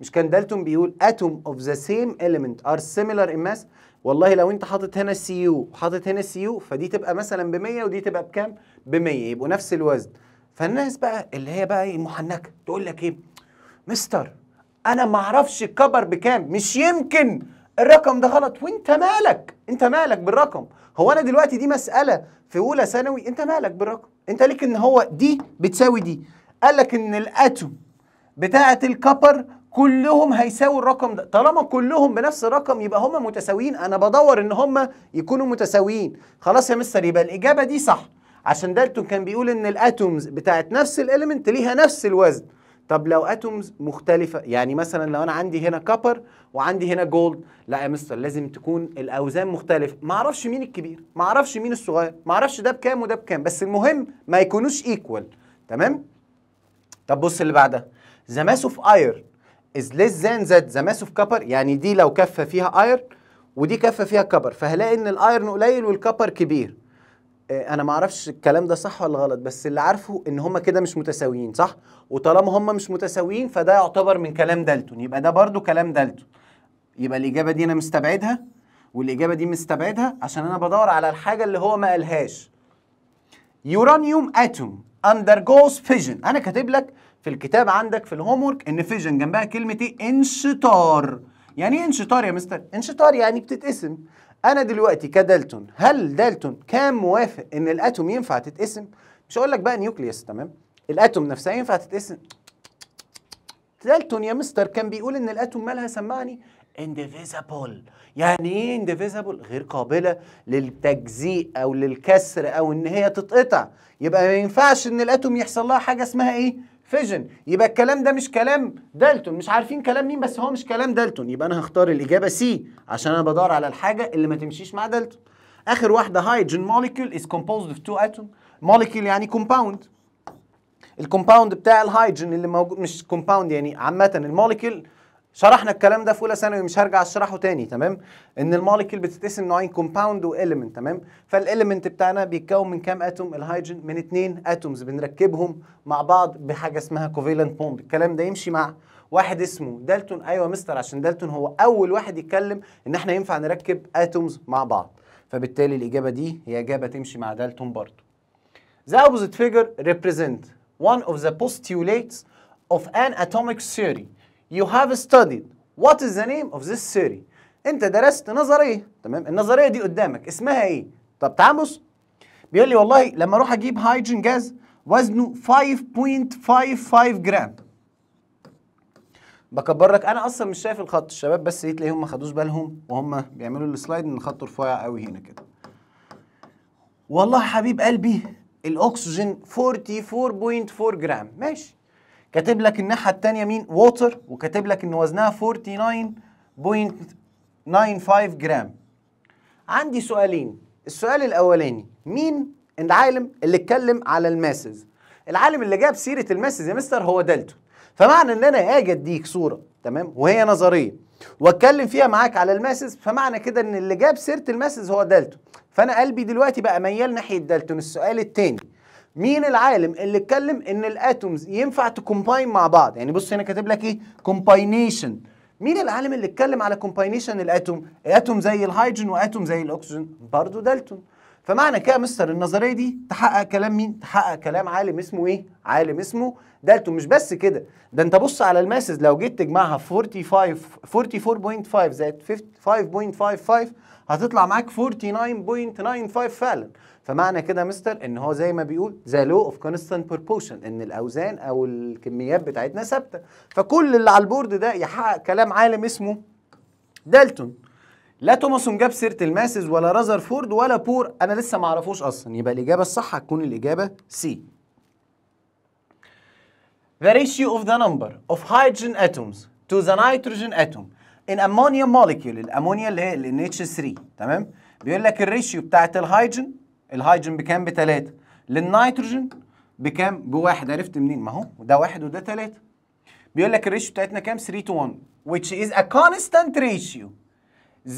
مش كان دالتون بيقول اتوم اوف ذا سيم اليمنت ار سيميلر ان ماس والله لو انت حاطط هنا السي يو وحاطط هنا السي يو فدي تبقى مثلا ب 100 ودي تبقى بكام؟ ب 100 يبقوا نفس الوزن فالناس بقى اللي هي بقى ايه محنكه تقول لك ايه؟ مستر انا ما اعرفش الكبر بكام مش يمكن الرقم ده غلط وانت مالك انت مالك بالرقم هو انا دلوقتي دي مساله في اولى ثانوي انت مالك بالرقم انت ليك ان هو دي بتساوي دي قال لك ان الاتوم بتاعه الكبر كلهم هيساوي الرقم ده طالما كلهم بنفس الرقم يبقى هما متساويين انا بدور ان هما يكونوا متساويين خلاص يا مستر يبقى الاجابه دي صح عشان دالتون كان بيقول ان الاتومز بتاعت نفس الاليمنت ليها نفس الوزن طب لو اتومز مختلفه يعني مثلا لو انا عندي هنا كابر وعندي هنا جولد لا يا مستر لازم تكون الاوزان مختلفه ما اعرفش مين الكبير ما اعرفش مين الصغير ما اعرفش ده بكام وده بكام بس المهم ما يكونوش ايكوال تمام طب بص اللي بعدها ذا ماس اوف ايرن is less than that the mass of copper يعني دي لو كفة فيها ايرن ودي كفة فيها كبر فهلاقي ان الايرن قليل والكبر كبير آه، انا ما اعرفش الكلام ده صح ولا غلط بس اللي عارفه ان هما كده مش متساويين صح وطالما هما مش متساويين فده يعتبر من كلام دالتون يبقى ده برضو كلام دالتون يبقى الاجابه دي انا مستبعدها والاجابه دي مستبعدها عشان انا بدور على الحاجه اللي هو ما قالهاش يورانيوم اتوم undergoes fission انا كاتب لك في الكتاب عندك في الهوم ورك ان فيجن جنبها كلمه ايه انشطار يعني ايه انشطار يا مستر انشطار يعني بتتقسم انا دلوقتي كدالتون هل دالتون كان موافق ان الاتوم ينفع تتقسم مش هقول لك بقى نيوكليوس تمام الاتوم نفسها ينفع تتقسم دالتون يا مستر كان بيقول ان الاتوم مالها سمعني indivisible يعني ايه indivisible غير قابله للتجزيء او للكسر او ان هي تتقطع يبقى ما ينفعش ان الاتوم يحصل لها حاجه اسمها ايه فيجن يبقى الكلام ده مش كلام دالتون مش عارفين كلام مين بس هو مش كلام دالتون يبقى انا هختار الاجابه سي عشان انا بدور على الحاجه اللي ما تمشيش مع دالتون اخر واحده هايدروجين موليكيول از كومبوزد اوف تو اتوم موليكيول يعني كومباوند الكومباوند بتاع الهايدروجين اللي موجود مش كومباوند يعني عامه الموليكيول شرحنا الكلام ده في اولى ثانوي مش هرجع اشرحه تاني تمام ان المولكيول بتتقسم نوعين كومباوند واليمنت تمام فالاليمنت بتاعنا بيتكون من كام اتوم الهيدروجين من اتنين اتومز بنركبهم مع بعض بحاجه اسمها كوفيلنت بوند الكلام ده يمشي مع واحد اسمه دالتون ايوه مستر عشان دالتون هو اول واحد يتكلم ان احنا ينفع نركب اتومز مع بعض فبالتالي الاجابه دي هي اجابه تمشي مع دالتون برضه The opposite figure represent one of the postulates of an atomic theory You have studied what is the name of this theory أنت درست نظرية تمام النظرية دي قدامك اسمها إيه؟ طب تعال بص بيقول لي والله لما أروح أجيب هيدروجين جاز وزنه 5.55 جرام بكبر لك انا اصلا مش شايف الخط الشباب بس ايه تلاقيهم ما خدوش بالهم وهم بيعملوا السلايد ان الخط رفيع قوي هنا كده والله حبيب قلبي الاكسجين 44.4 جرام ماشي كاتب لك الناحيه الثانيه مين ووتر وكاتب لك ان وزنها 49.95 جرام عندي سؤالين السؤال الاولاني مين العالم اللي اتكلم على الماسز العالم اللي جاب سيره الماسز يا مستر هو دالتون فمعنى ان انا اجي اديك صوره تمام وهي نظريه واتكلم فيها معاك على الماسز فمعنى كده ان اللي جاب سيره الماسز هو دالتون فانا قلبي دلوقتي بقى ميال ناحيه دالتون السؤال التاني مين العالم اللي اتكلم ان الاتومز ينفع تكومباين مع بعض يعني بص هنا كاتب لك ايه كومباينيشن مين العالم اللي اتكلم على كومباينيشن الاتوم اتوم زي الهيدروجين واتوم زي الاكسجين برضه دالتون فمعنى كده يا مستر النظريه دي تحقق كلام مين تحقق كلام عالم اسمه ايه عالم اسمه دالتون مش بس كده ده انت بص على الماسز لو جيت تجمعها 45 44.5 زائد 5.55 هتطلع معاك 49.95 فعلا فمعنى كده مستر ان هو زي ما بيقول ذا لو اوف كونستانت بروبوشن ان الاوزان او الكميات بتاعتنا ثابته فكل اللي على البورد ده يحقق كلام عالم اسمه دالتون لا توماسون جاب سيره الماسز ولا رازرفورد ولا بور انا لسه ما اعرفوش اصلا يبقى الاجابه الصح هتكون الاجابه سي The ratio of the number of hydrogen atoms to the nitrogen atom in ammonia molecule الامونيا اللي هي ال NH3 تمام بيقول لك الريشيو بتاعت الهيدروجين الهيدروجين بكام بتلاتة للنيتروجين بكام بواحد عرفت منين ما هو ده واحد وده تلاتة بيقول لك الريشيو بتاعتنا كام 3 to 1 which is a constant ratio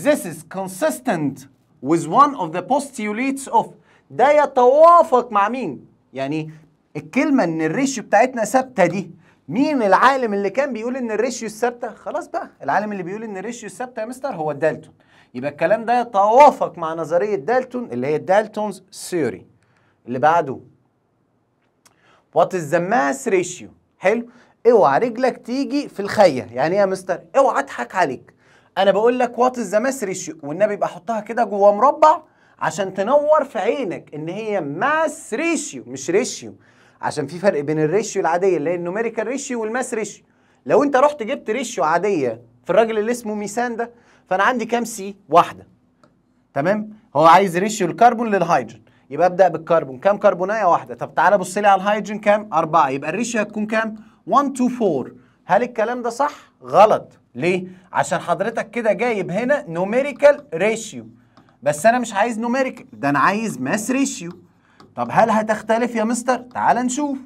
this is consistent with one of the postulates of ده يتوافق مع مين يعني الكلمة ان الريشيو بتاعتنا ثابتة دي مين العالم اللي كان بيقول ان الريشيو الثابتة خلاص بقى العالم اللي بيقول ان الريشيو الثابتة يا مستر هو دالتون يبقى الكلام ده يتوافق مع نظريه دالتون اللي هي دالتونز ثيوري اللي بعده وات از ذا ماس ريشيو حلو اوعى رجلك تيجي في الخيه يعني ايه يا مستر اوعى اضحك عليك انا بقول لك وات از ذا ماس ريشيو والنبي يبقى حطها كده جوه مربع عشان تنور في عينك ان هي ماس ريشيو مش ريشيو عشان في فرق بين الريشيو العاديه اللي هي النوميريكال ريشيو والماس ريشيو لو انت رحت جبت ريشيو عاديه في الراجل اللي اسمه ميسان ده فانا عندي كام سي واحده تمام هو عايز ريشيو الكربون للهيدروجين يبقى ابدا بالكربون كام كربونايه واحده طب تعالى بص لي على الهيدروجين كام أربعة، يبقى الريشيو هتكون كام 1 تو 4 هل الكلام ده صح غلط ليه عشان حضرتك كده جايب هنا نوميريكال ريشيو بس انا مش عايز نوميريكال ده انا عايز ماس ريشيو طب هل هتختلف يا مستر تعال نشوف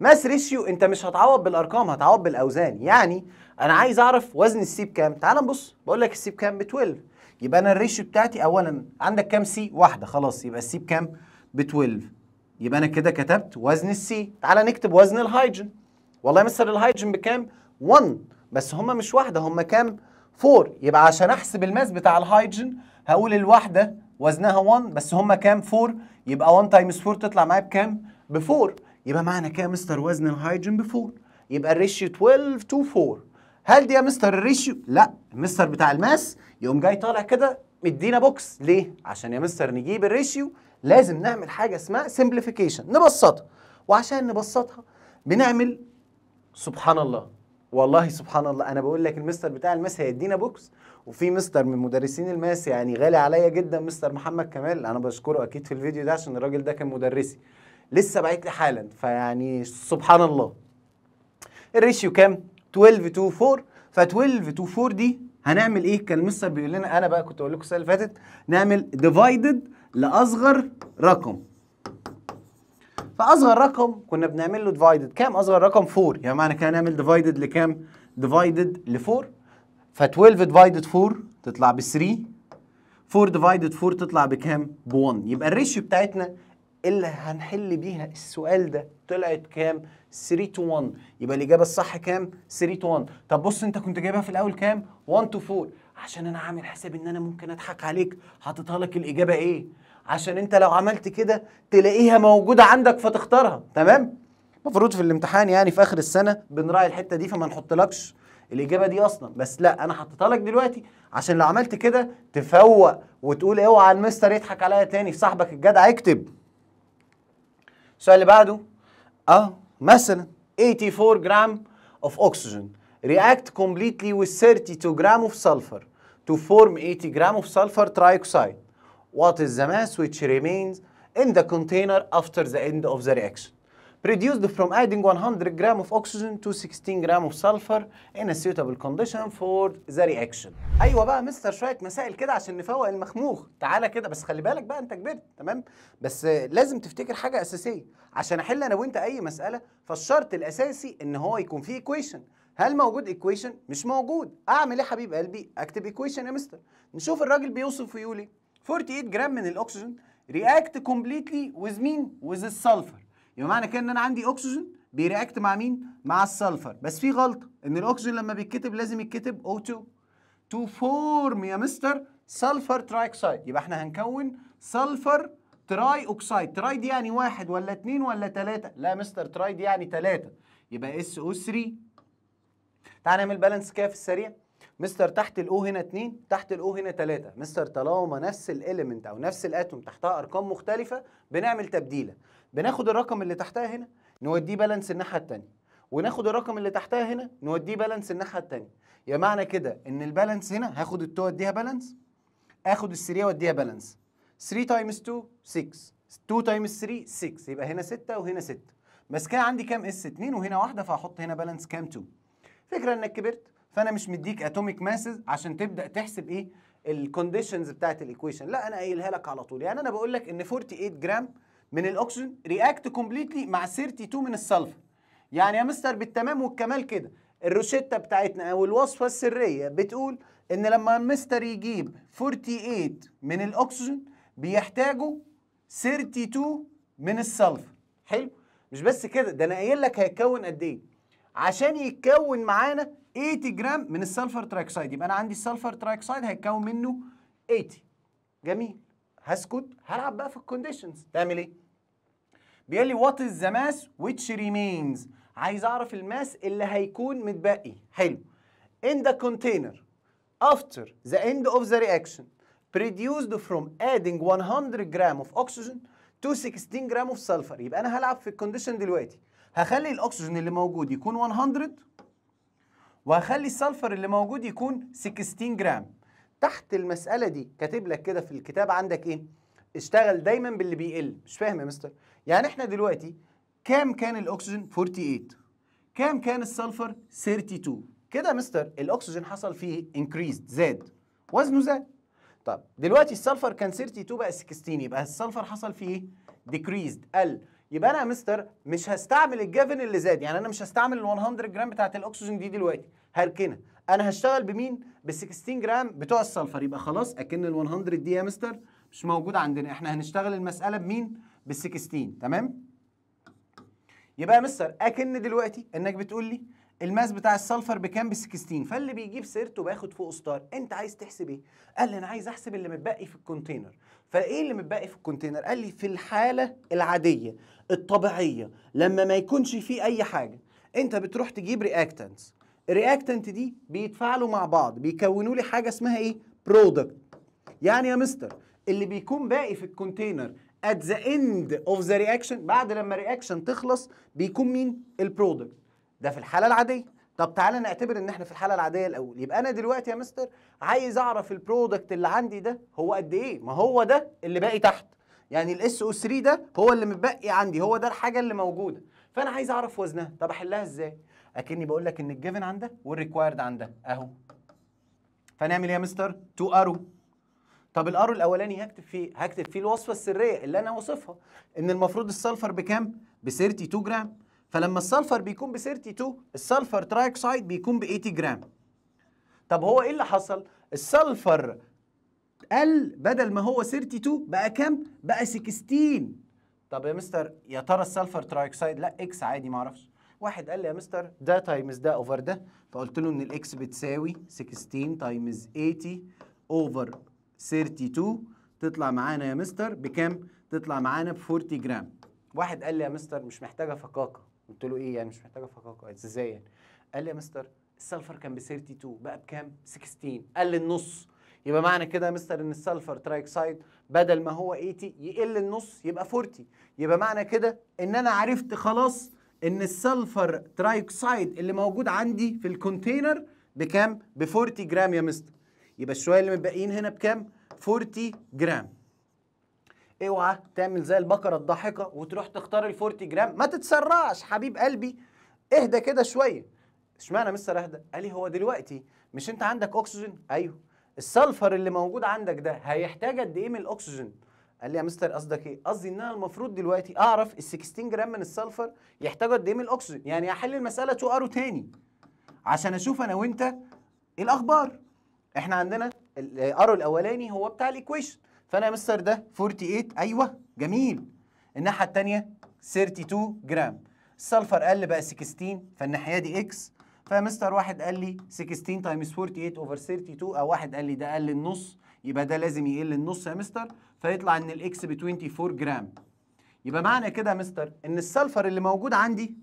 ماس ريشيو انت مش هتعوض بالارقام هتعوض بالاوزان يعني انا عايز اعرف وزن السي بكام تعال نبص بقول لك السي بكام ب 12 يبقى انا الريشيو بتاعتي اولا عندك كام سي واحده خلاص يبقى السي بكام ب 12 يبقى انا كده كتبت وزن السي تعال نكتب وزن الهيدروجين والله يا مستر الهيدروجين بكام 1 بس هما مش واحده هما كام 4 يبقى عشان احسب الماس بتاع الهيدروجين هقول الواحده وزنها 1 بس هما كام 4 يبقى 1 تايمز 4 تطلع معايا بكام ب 4 يبقى معنى كده يا مستر وزن الهيدروجين ب 4 يبقى الريشيو 12 تو 4 هل دي يا مستر الريشيو لا المستر بتاع الماس يقوم جاي طالع كده مدينا بوكس ليه عشان يا مستر نجيب الريشيو لازم نعمل حاجه اسمها سمبليفيكيشن نبسطها وعشان نبسطها بنعمل سبحان الله والله سبحان الله انا بقول لك المستر بتاع الماس هيدينا بوكس وفي مستر من مدرسين الماس يعني غالي عليا جدا مستر محمد كمال انا بشكره اكيد في الفيديو ده عشان الراجل ده كان مدرسي لسه بعت لي حالا فيعني سبحان الله الريشيو كام 12 تو 4 ف 12 تو 4 دي هنعمل ايه كان المستر بيقول لنا انا بقى كنت اقول لكم السنه اللي فاتت نعمل ديفايدد لاصغر رقم فاصغر رقم كنا بنعمل له ديفايدد كام اصغر رقم 4 يعني معنى كده هنعمل ديفايدد لكام ديفايدد ل 4 ف 12 ديفايدد 4 تطلع ب 3 4 ديفايدد 4 تطلع بكام ب 1 يبقى الريشيو بتاعتنا اللي هنحل بيها السؤال ده طلعت كام 3 تو 1 يبقى الاجابه الصح كام 3 تو 1 طب بص انت كنت جايبها في الاول كام 1 تو 4 عشان انا عامل حساب ان انا ممكن اضحك عليك حاططها لك الاجابه ايه عشان انت لو عملت كده تلاقيها موجوده عندك فتختارها تمام المفروض في الامتحان يعني في اخر السنه بنراعي الحته دي فما نحطلكش الاجابه دي اصلا بس لا انا حطيتها لك دلوقتي عشان لو عملت كده تفوق وتقول اوعى المستر يضحك عليا تاني صاحبك الجدع اكتب السؤال اللي بعده اه مثلا 84 gram of oxygen react completely with 32 gram of sulfur to form 80 gram of sulfur trioxide. What is the mass which remains in the container after the end of the reaction? produced from adding 100 gram of oxygen to 16 gram of sulfur in a suitable condition for the reaction ايوه بقى مستر شويه مسائل كده عشان نفوق المخموخ تعالى كده بس خلي بالك بقى انت كبرت تمام بس لازم تفتكر حاجه اساسيه عشان احل انا وانت اي مساله فالشرط الاساسي ان هو يكون فيه equation هل موجود ايكويشن مش موجود اعمل ايه حبيب قلبي اكتب ايكويشن يا مستر نشوف الراجل بيوصف ويقول ايه 48 جرام من الاكسجين رياكت كومبليتلي وذ مين وذ السلفر يبقى معنى كده ان انا عندي اكسجين بيرياكت مع مين؟ مع السلفر بس في غلطه ان الاكسجين لما بيتكتب لازم يتكتب O2 تو فورم يا مستر سلفر تراي اوكسايد يبقى احنا هنكون سلفر تراي اوكسايد تراي دي يعني واحد ولا اتنين ولا تلاته لا يا مستر تراي دي يعني تلاته يبقى اس او 3 تعالى نعمل بالانس كده في السريع مستر تحت الاو هنا 2 تحت الاو هنا 3 مستر طالما نفس الاليمنت او نفس الاتوم تحتها ارقام مختلفه بنعمل تبديله بناخد الرقم اللي تحتها هنا نوديه بالانس الناحيه الثانيه وناخد الرقم اللي تحتها هنا نوديه بالانس الناحيه الثانيه يا معنى كده ان البالانس هنا هاخد التو اديها بالانس اخد ال3 واديها بالانس 3 تايمز 2 6 2 تايمز 3 6 يبقى هنا 6 وهنا 6 بس كان عندي كام اس 2 وهنا واحده فهحط هنا بالانس كام 2 فكره انك كبرت فانا مش مديك اتوميك ماسز عشان تبدا تحسب ايه الكونديشنز بتاعت الايكويشن لا انا قايلها لك على طول يعني انا بقول لك ان 48 جرام من الاكسجين رياكت كومبليتلي مع 32 من السلفر يعني يا مستر بالتمام والكمال كده الروشته بتاعتنا او الوصفه السريه بتقول ان لما المستر يجيب 48 من الاكسجين بيحتاجوا 32 من السلفر حلو مش بس كده ده انا قايل لك هيتكون قد ايه عشان يتكون معانا 80 جرام من السلفر ترايكسايد يبقى انا عندي السلفر ترايكسايد هيتكون منه 80 جميل هسكت هلعب بقى في الكونديشنز تعمل ايه بيقول لي وات از ذا ماس which ريمينز عايز اعرف الماس اللي هيكون متبقي حلو in the container after the end of the reaction produced from adding 100 جرام of oxygen to 16 جرام of sulfur يبقى انا هلعب في الكونديشن دلوقتي هخلي الاكسجين اللي موجود يكون 100 وهخلي السلفر اللي موجود يكون 16 جرام تحت المساله دي كاتب لك كده في الكتاب عندك ايه اشتغل دايما باللي بيقل مش فاهم يا مستر يعني احنا دلوقتي كام كان الاكسجين 48 كام كان السلفر 32 كده يا مستر الاكسجين حصل فيه انكريزد زاد وزنه زاد طب دلوقتي السلفر كان 32 بقى 16 يبقى السلفر حصل فيه ايه ديكريزد قل يبقى انا يا مستر مش هستعمل الجافن اللي زاد يعني انا مش هستعمل ال 100 جرام بتاعت الاكسجين دي دلوقتي هركنها انا هشتغل بمين بال 16 جرام بتوع السلفر يبقى خلاص اكن ال 100 دي يا مستر مش موجود عندنا احنا هنشتغل المساله بمين بال 16 تمام يبقى يا مستر اكن دلوقتي انك بتقول لي الماس بتاع السلفر بكام ب 16 فاللي بيجيب سيرته باخد فوق ستار انت عايز تحسب ايه قال لي انا عايز احسب اللي متبقي في الكونتينر فايه اللي متبقي في الكونتينر قال لي في الحاله العاديه الطبيعيه لما ما يكونش فيه اي حاجه انت بتروح تجيب رياكتنتس الرياكتنت دي بيتفاعلوا مع بعض بيكونوا لي حاجه اسمها ايه برودكت يعني يا مستر اللي بيكون باقي في الكونتينر at the end of the reaction بعد لما الرياكشن تخلص بيكون مين البرودكت ده في الحاله العاديه طب تعالى نعتبر ان احنا في الحاله العاديه الاول يبقى انا دلوقتي يا مستر عايز اعرف البرودكت اللي عندي ده هو قد ايه ما هو ده اللي باقي تحت يعني الاس او 3 ده هو اللي متبقي عندي هو ده الحاجه اللي موجوده فانا عايز اعرف وزنها طب احلها ازاي اكني بقول لك ان الجيفن عندك والريكوايرد عندك اهو فنعمل ايه يا مستر تو ارو طب الار الاولاني هكتب فيه هكتب فيه الوصفه السريه اللي انا وصفها ان المفروض السلفر بكام ب 32 جرام فلما السلفر بيكون ب 32 السلفر ترايكسايد بيكون ب 80 جرام طب هو ايه اللي حصل السلفر قل بدل ما هو 32 بقى كام بقى 16 طب يا مستر يا ترى السلفر ترايكسايد لا اكس عادي ما اعرفش واحد قال لي يا مستر ده تايمز ده اوفر ده فقلت له ان الاكس بتساوي 16 تايمز 80 اوفر 32 تطلع معانا يا مستر بكام؟ تطلع معانا ب 40 جرام واحد قال لي يا مستر مش محتاجه فقاقه قلت له ايه يعني مش محتاجه فقاقه ازاي يعني؟ قال لي يا مستر السلفر كان ب 32 بقى بكام؟ 16 قال لي النص يبقى معنى كده يا مستر ان السلفر ترايكسايد بدل ما هو 80 يقل النص يبقى 40 يبقى معنى كده ان انا عرفت خلاص ان السلفر ترايكسايد اللي موجود عندي في الكونتينر بكام؟ ب 40 جرام يا مستر يبقى الشويه اللي متبقيين هنا بكام 40 جرام اوعى تعمل زي البقره الضاحكه وتروح تختار ال 40 جرام ما تتسرعش حبيب قلبي اهدى كده شويه اشمعنى مستر اهدى قال لي هو دلوقتي مش انت عندك اكسجين ايوه السلفر اللي موجود عندك ده هيحتاج قد ايه من الاكسجين قال لي يا مستر قصدك ايه قصدي ان انا المفروض دلوقتي اعرف ال 16 جرام من السلفر يحتاجوا قد ايه من الاكسجين يعني احل المساله تو ارو تاني عشان اشوف انا وانت ايه الاخبار احنا عندنا الار الاولاني هو بتاع الايكويشن فانا يا مستر ده 48 ايوه جميل الناحيه الثانيه 32 جرام السلفر قل بقى 16 فالناحيه دي اكس فمستر واحد قال لي 16 تايمز 48 اوفر 32 او واحد قال لي ده قل النص يبقى ده لازم يقل النص يا مستر فيطلع ان الاكس ب 24 جرام يبقى معنى كده يا مستر ان السلفر اللي موجود عندي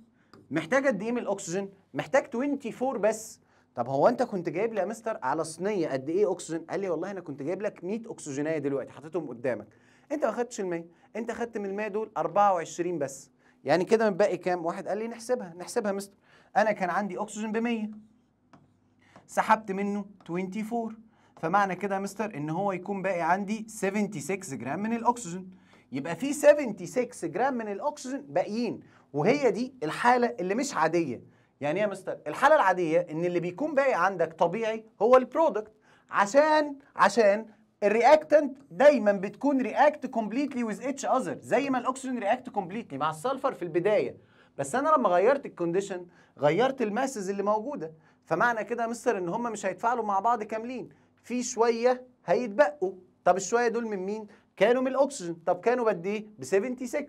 محتاج قد ايه من الاكسجين؟ محتاج 24 بس طب هو انت كنت جايب لي يا مستر على صينيه قد ايه اكسجين قال لي والله انا كنت جايب لك 100 اكسجينيه دلوقتي حطيتهم قدامك انت ما خدتش ال 100 انت خدت من ال 100 دول 24 بس يعني كده متبقي كام واحد قال لي نحسبها نحسبها يا مستر انا كان عندي اكسجين ب 100 سحبت منه 24 فمعنى كده يا مستر ان هو يكون باقي عندي 76 جرام من الاكسجين يبقى في 76 جرام من الاكسجين باقيين وهي دي الحاله اللي مش عاديه يعني ايه يا مستر الحاله العاديه ان اللي بيكون باقي عندك طبيعي هو البرودكت عشان عشان الرياكتنت دايما بتكون رياكت كومبليتلي ويز اتش اذر زي ما الاكسجين رياكت كومبليتلي مع السلفر في البدايه بس انا لما غيرت الكونديشن غيرت الماسز اللي موجوده فمعنى كده يا مستر ان هم مش هيتفاعلوا مع بعض كاملين في شويه هيتبقوا طب الشويه دول من مين كانوا من الاكسجين طب كانوا بدي ايه ب 76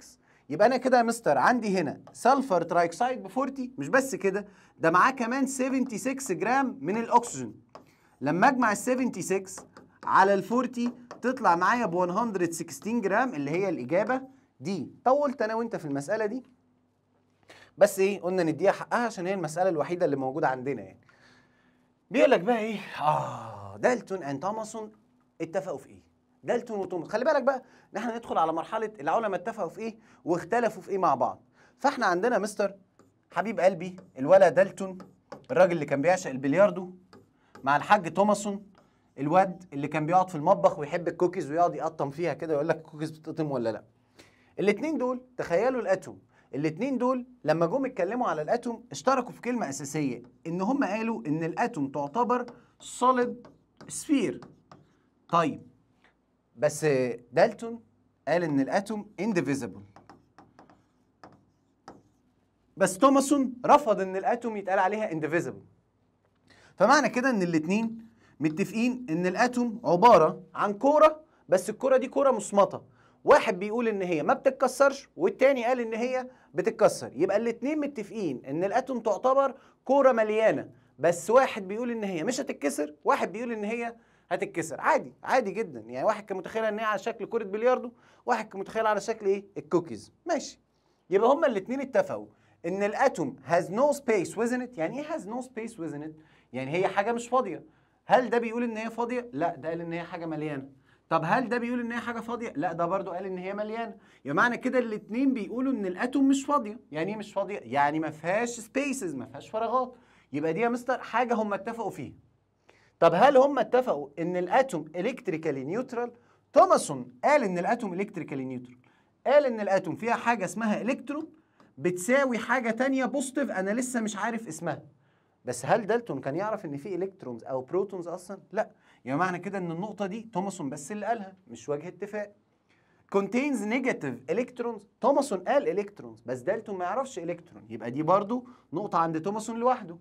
يبقى انا كده يا مستر عندي هنا سلفر ترايكسايد ب 40 مش بس كده ده معاه كمان 76 جرام من الاكسجين لما اجمع ال 76 على ال 40 تطلع معايا ب 116 جرام اللي هي الاجابه دي طولت انا وانت في المساله دي بس ايه قلنا نديها حقها عشان هي المساله الوحيده اللي موجوده عندنا يعني بيقول لك بقى ايه اه دالتون اند توماسون اتفقوا في ايه دالتون وتوماس خلي بالك بقى ان احنا ندخل على مرحله العلماء اتفقوا في ايه واختلفوا في ايه مع بعض فاحنا عندنا مستر حبيب قلبي الولا دالتون الراجل اللي كان بيعشق البلياردو مع الحاج توماسون الواد اللي كان بيقعد في المطبخ ويحب الكوكيز ويقعد يقطم فيها كده ويقول لك الكوكيز بتتقطم ولا لا الاثنين دول تخيلوا الاتوم الاثنين دول لما جم اتكلموا على الاتوم اشتركوا في كلمه اساسيه ان هم قالوا ان الاتوم تعتبر سوليد سفير طيب بس دالتون قال ان الاتوم انديفيزبل بس توماسون رفض ان الاتوم يتقال عليها انديفيزبل فمعنى كده ان الاتنين متفقين ان الاتوم عباره عن كوره بس الكوره دي كوره مصمطه واحد بيقول ان هي ما بتتكسرش والتاني قال ان هي بتتكسر يبقى الاتنين متفقين ان الاتوم تعتبر كوره مليانه بس واحد بيقول ان هي مش هتتكسر واحد بيقول ان هي هتتكسر عادي عادي جدا يعني واحد كان متخيل ان هي على شكل كره بلياردو واحد كان متخيل على شكل ايه الكوكيز ماشي يبقى هما الاثنين اتفقوا ان الاتوم هاز نو سبيس within ات يعني ايه هاز نو سبيس within ات يعني هي حاجه مش فاضيه هل ده بيقول ان هي فاضيه لا ده قال ان هي حاجه مليانه طب هل ده بيقول ان هي حاجه فاضيه لا ده برضو قال ان هي مليانه يبقى معنى كده الاثنين بيقولوا ان الاتوم مش فاضيه يعني ايه مش فاضيه يعني ما فيهاش سبيسز ما فيهاش فراغات يبقى دي يا مستر حاجه هم اتفقوا فيها طب هل هم اتفقوا ان الاتوم الكتريكالي نيوترال توماسون قال ان الاتوم الكتريكالي نيوترال قال ان الاتوم فيها حاجه اسمها الكترون بتساوي حاجه تانية بوزيتيف انا لسه مش عارف اسمها بس هل دالتون كان يعرف ان في الكترونز او بروتونز اصلا لا يبقى يعني معنى كده ان النقطه دي توماسون بس اللي قالها مش وجه اتفاق contains negative electrons توماسون قال electrons بس دالتون ما يعرفش electron يبقى دي برضو نقطة عند توماسون لوحده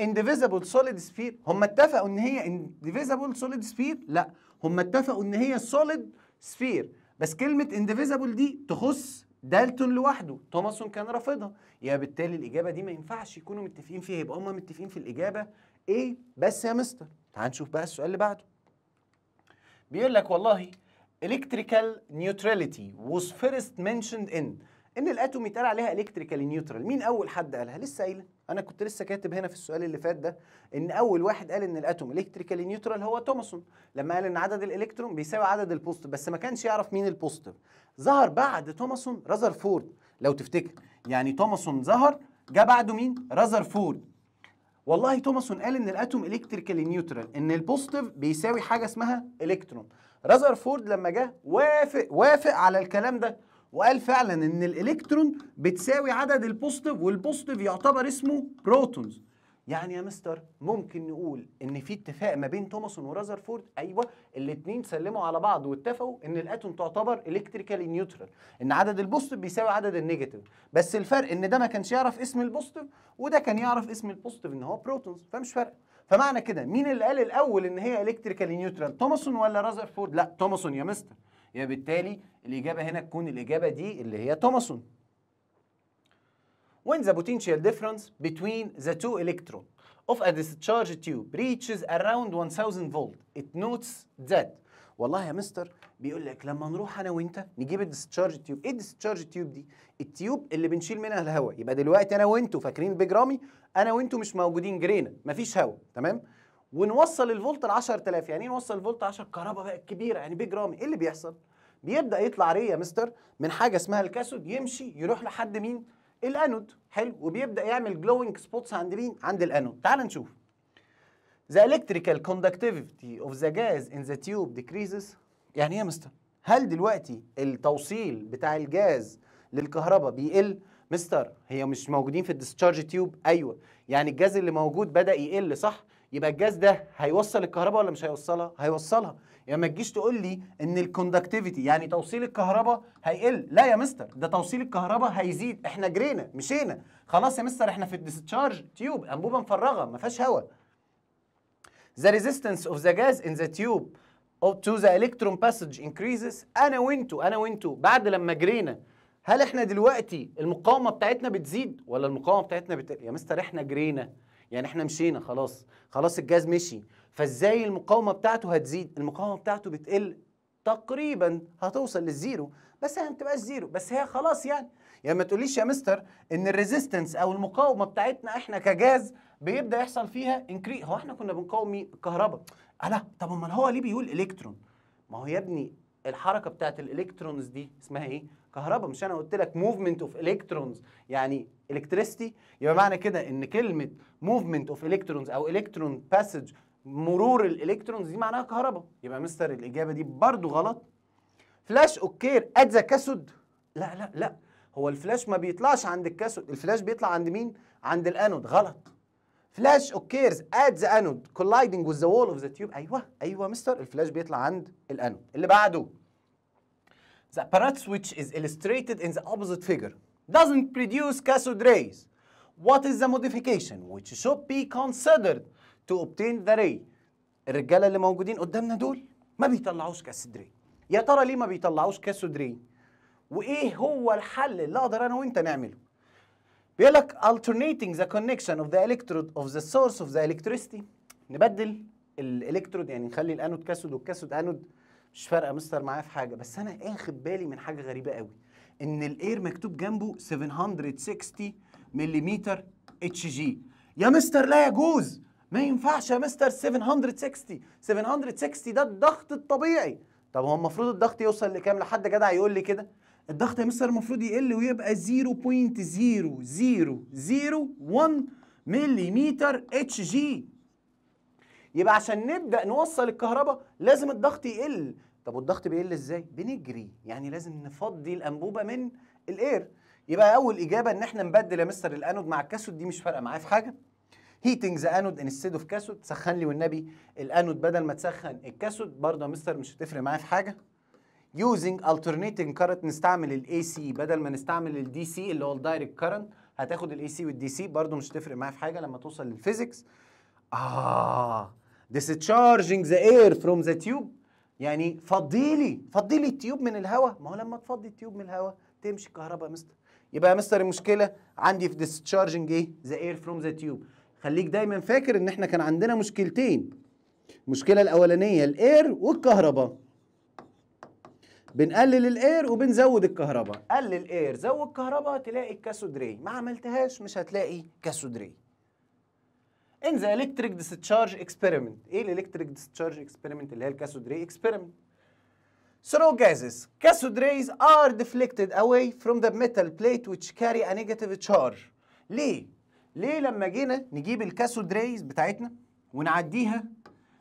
انديفيزبل سوليد سفير هم اتفقوا ان هي انديفيزبل سوليد سفير لا هم اتفقوا ان هي سوليد سفير بس كلمة انديفيزبل دي تخص دالتون لوحده توماسون كان رافضها يبقى بالتالي الإجابة دي ما ينفعش يكونوا متفقين فيها يبقى هم متفقين في الإجابة إيه بس يا مستر تعال نشوف بقى السؤال اللي بعده بيقول لك والله electrical neutrality was first mentioned in ان الاتوم يتقال عليها الكتريكال neutral مين اول حد قالها لسه قايله انا كنت لسه كاتب هنا في السؤال اللي فات ده ان اول واحد قال ان الاتوم الكتريكالي نيوترال هو توماسون لما قال ان عدد الالكترون بيساوي عدد البوست بس ما كانش يعرف مين البوست ظهر بعد توماسون رازرفورد لو تفتكر يعني توماسون ظهر جه بعده مين رازرفورد والله توماسون قال ان الاتوم الكتريكالي نيوترال ان البوستيف بيساوي حاجه اسمها الكترون رازرفورد لما جه وافق وافق على الكلام ده وقال فعلا ان الالكترون بتساوي عدد البوزيتيف والبوزيتيف يعتبر اسمه بروتونز يعني يا مستر ممكن نقول ان في اتفاق ما بين توماسون وراذرفورد ايوه الاثنين سلموا على بعض واتفقوا ان الاتوم تعتبر الكتريكالي نيوترال ان عدد البوزيتيف بيساوي عدد النيجاتيف بس الفرق ان ده ما كانش يعرف اسم البوزيتيف وده كان يعرف اسم البوزيتيف ان هو بروتونز فمش فرق فمعنى كده مين اللي قال الاول ان هي الكتريكالي نيوترال توماسون ولا راذرفورد لا توماسون يا مستر يبقى بالتالي الإجابة هنا تكون الإجابة دي اللي هي توماسون when the potential difference between the two electrons of a discharged tube reaches around 1000 volt it notes that والله يا مستر بيقول لك لما نروح انا وانت نجيب الديسشارج تيوب ايه الديسشارج تيوب دي التيوب اللي بنشيل منها الهواء يبقى دلوقتي انا وانتوا فاكرين بيج انا وانتوا مش موجودين جرينا مفيش هواء تمام ونوصل الفولت ل 10000 يعني ايه نوصل الفولت 10 الكهرباء بقت كبيره يعني بيج رامي ايه اللي بيحصل بيبدا يطلع ري يا مستر من حاجه اسمها الكاثود يمشي يروح لحد مين الانود حلو وبيبدا يعمل جلوينج سبوتس عند مين عند الانود تعال نشوف The electrical conductivity of the gas in the tube decreases يعني ايه يا مستر هل دلوقتي التوصيل بتاع الجاز للكهرباء بيقل مستر هي مش موجودين في الديسشارج تيوب ايوه يعني الجاز اللي موجود بدا يقل صح يبقى الجاز ده هيوصل الكهرباء ولا مش هيوصلها هيوصلها يعني ما تجيش تقول لي ان الكوندكتيفيتي يعني توصيل الكهرباء هيقل لا يا مستر ده توصيل الكهرباء هيزيد احنا جرينا مشينا خلاص يا مستر احنا في الديسشارج تيوب انبوبه مفرغه ما فيهاش هواء The resistance of the gas in the tube to the electron passage increases انا وانتو انا وانتو بعد لما جرينا هل احنا دلوقتي المقاومه بتاعتنا بتزيد ولا المقاومه بتاعتنا بتقل يا مستر احنا جرينا يعني احنا مشينا خلاص خلاص الجاز مشي فازاي المقاومه بتاعته هتزيد المقاومه بتاعته بتقل تقريبا هتوصل للزيرو بس هي ما بتبقاش زيرو بس هي خلاص يعني يعني ما تقوليش يا مستر ان الريزيستنس او المقاومه بتاعتنا احنا كجاز بيبدا يحصل فيها انكري هو احنا كنا بنقاوم الكهرباء الا طب امال هو ليه بيقول الكترون ما هو يا ابني الحركه بتاعت الالكترونز دي اسمها ايه كهرباء مش انا قلت لك موفمنت اوف الكترونز يعني الكتريستي يبقى معنى كده ان كلمه موفمنت اوف الكترونز او الكترون باسج مرور الالكترونز دي معناها كهرباء يبقى مستر الاجابه دي برضو غلط فلاش اوكير ات ذا كاسود لا لا لا هو الفلاش ما بيطلعش عند الكاسود الفلاش بيطلع عند مين عند الانود غلط فلاش اوكيرز ات ذا انود كولايدنج وذ ذا وول اوف ذا تيوب ايوه ايوه مستر الفلاش بيطلع عند الانود اللي بعده The apparatus which is illustrated in the opposite figure doesn't produce cathode rays. What is the modification which should be considered to obtain the ray؟ الرجاله اللي موجودين قدامنا دول ما بيطلعوش كاسود ري. يا ترى ليه ما بيطلعوش كاسود ري؟ وايه هو الحل اللي اقدر انا وانت نعمله؟ بيقول لك alternating the connection of the electrode of the source of the electricity نبدل الالكترود يعني نخلي الانود كاسود والكاسود انود مش فارقه مستر معايا في حاجه بس انا اخد بالي من حاجه غريبه قوي ان الاير مكتوب جنبه 760 ملم اتش جي يا مستر لا يجوز ما ينفعش يا مستر 760 760 ده الضغط الطبيعي طب هو المفروض الضغط يوصل لكام لحد جدع يقول لي كده الضغط يا مستر المفروض يقل ويبقى 0.0001 ملم اتش جي يبقى عشان نبدا نوصل الكهرباء لازم الضغط يقل طب والضغط بيقل ازاي بنجري يعني لازم نفضي الانبوبه من الاير يبقى اول اجابه ان احنا نبدل يا مستر الانود مع الكاسود دي مش فارقه معايا في حاجه هيتنج ذا انود انستيد اوف كاسود سخن لي والنبي الانود بدل ما تسخن الكاسود برضه يا مستر مش هتفرق معايا في حاجه يوزنج alternating current نستعمل الاي سي بدل ما نستعمل الدي سي اللي هو الدايركت كارنت هتاخد الاي سي والدي سي برضه مش هتفرق معايا في حاجه لما توصل للفيزيكس اه discharging the air from the tube يعني فضي لي فضي لي التيوب من الهواء ما هو لما تفضي التيوب من الهواء تمشي الكهرباء يا مستر يبقى يا مستر المشكله عندي في discharging ايه the air from the tube خليك دايما فاكر ان احنا كان عندنا مشكلتين المشكله الاولانيه الاير والكهرباء بنقلل الاير وبنزود الكهرباء قلل الاير زود الكهرباء تلاقي الكاسودري ري ما عملتهاش مش هتلاقي كاسودري ري ان ذا الكتريك ديستشارج اكسبيرمنت ايه الالكتريك ديستشارج اكسبيرمنت اللي هي الكاثود ري اكسبيرمنت ثرو gases, كاثود rays are deflected away from the metal plate which carry a negative charge. ليه؟ ليه لما جينا نجيب الكاثود ريز بتاعتنا ونعديها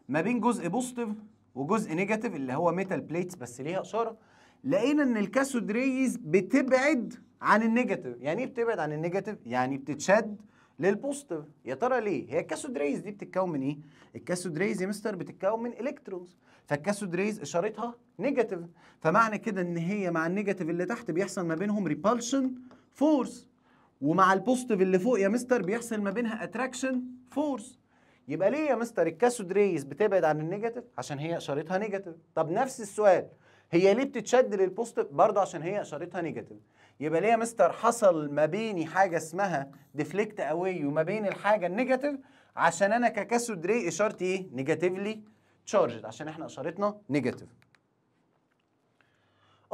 ما بين جزء بوزيتيف وجزء نيجاتيف اللي هو ميتال بليتس بس ليها اشاره لقينا ان الكاثود ريز بتبعد عن النيجاتيف، يعني ايه بتبعد عن النيجاتيف؟ يعني بتتشد للبوزيتيف يا ترى ليه هي ريز دي بتتكون من ايه ريز يا مستر بتتكون من الكترونز ريز اشارتها نيجاتيف فمعنى كده ان هي مع النيجاتيف اللي تحت بيحصل ما بينهم ريبالشن فورس ومع البوزيتيف اللي فوق يا مستر بيحصل ما بينها اتراكشن فورس يبقى ليه يا مستر ريز بتبعد عن النيجاتيف عشان هي اشارتها نيجاتيف طب نفس السؤال هي ليه بتتشد للبوزيتيف برضه عشان هي اشارتها نيجاتيف يبقى ليه يا مستر حصل ما بيني حاجه اسمها ديفليكت اواي وما بين الحاجه النيجاتيف عشان انا ككاثود ري اشارتي ايه نيجاتيفلي تشارجد عشان احنا اشارتنا نيجاتيف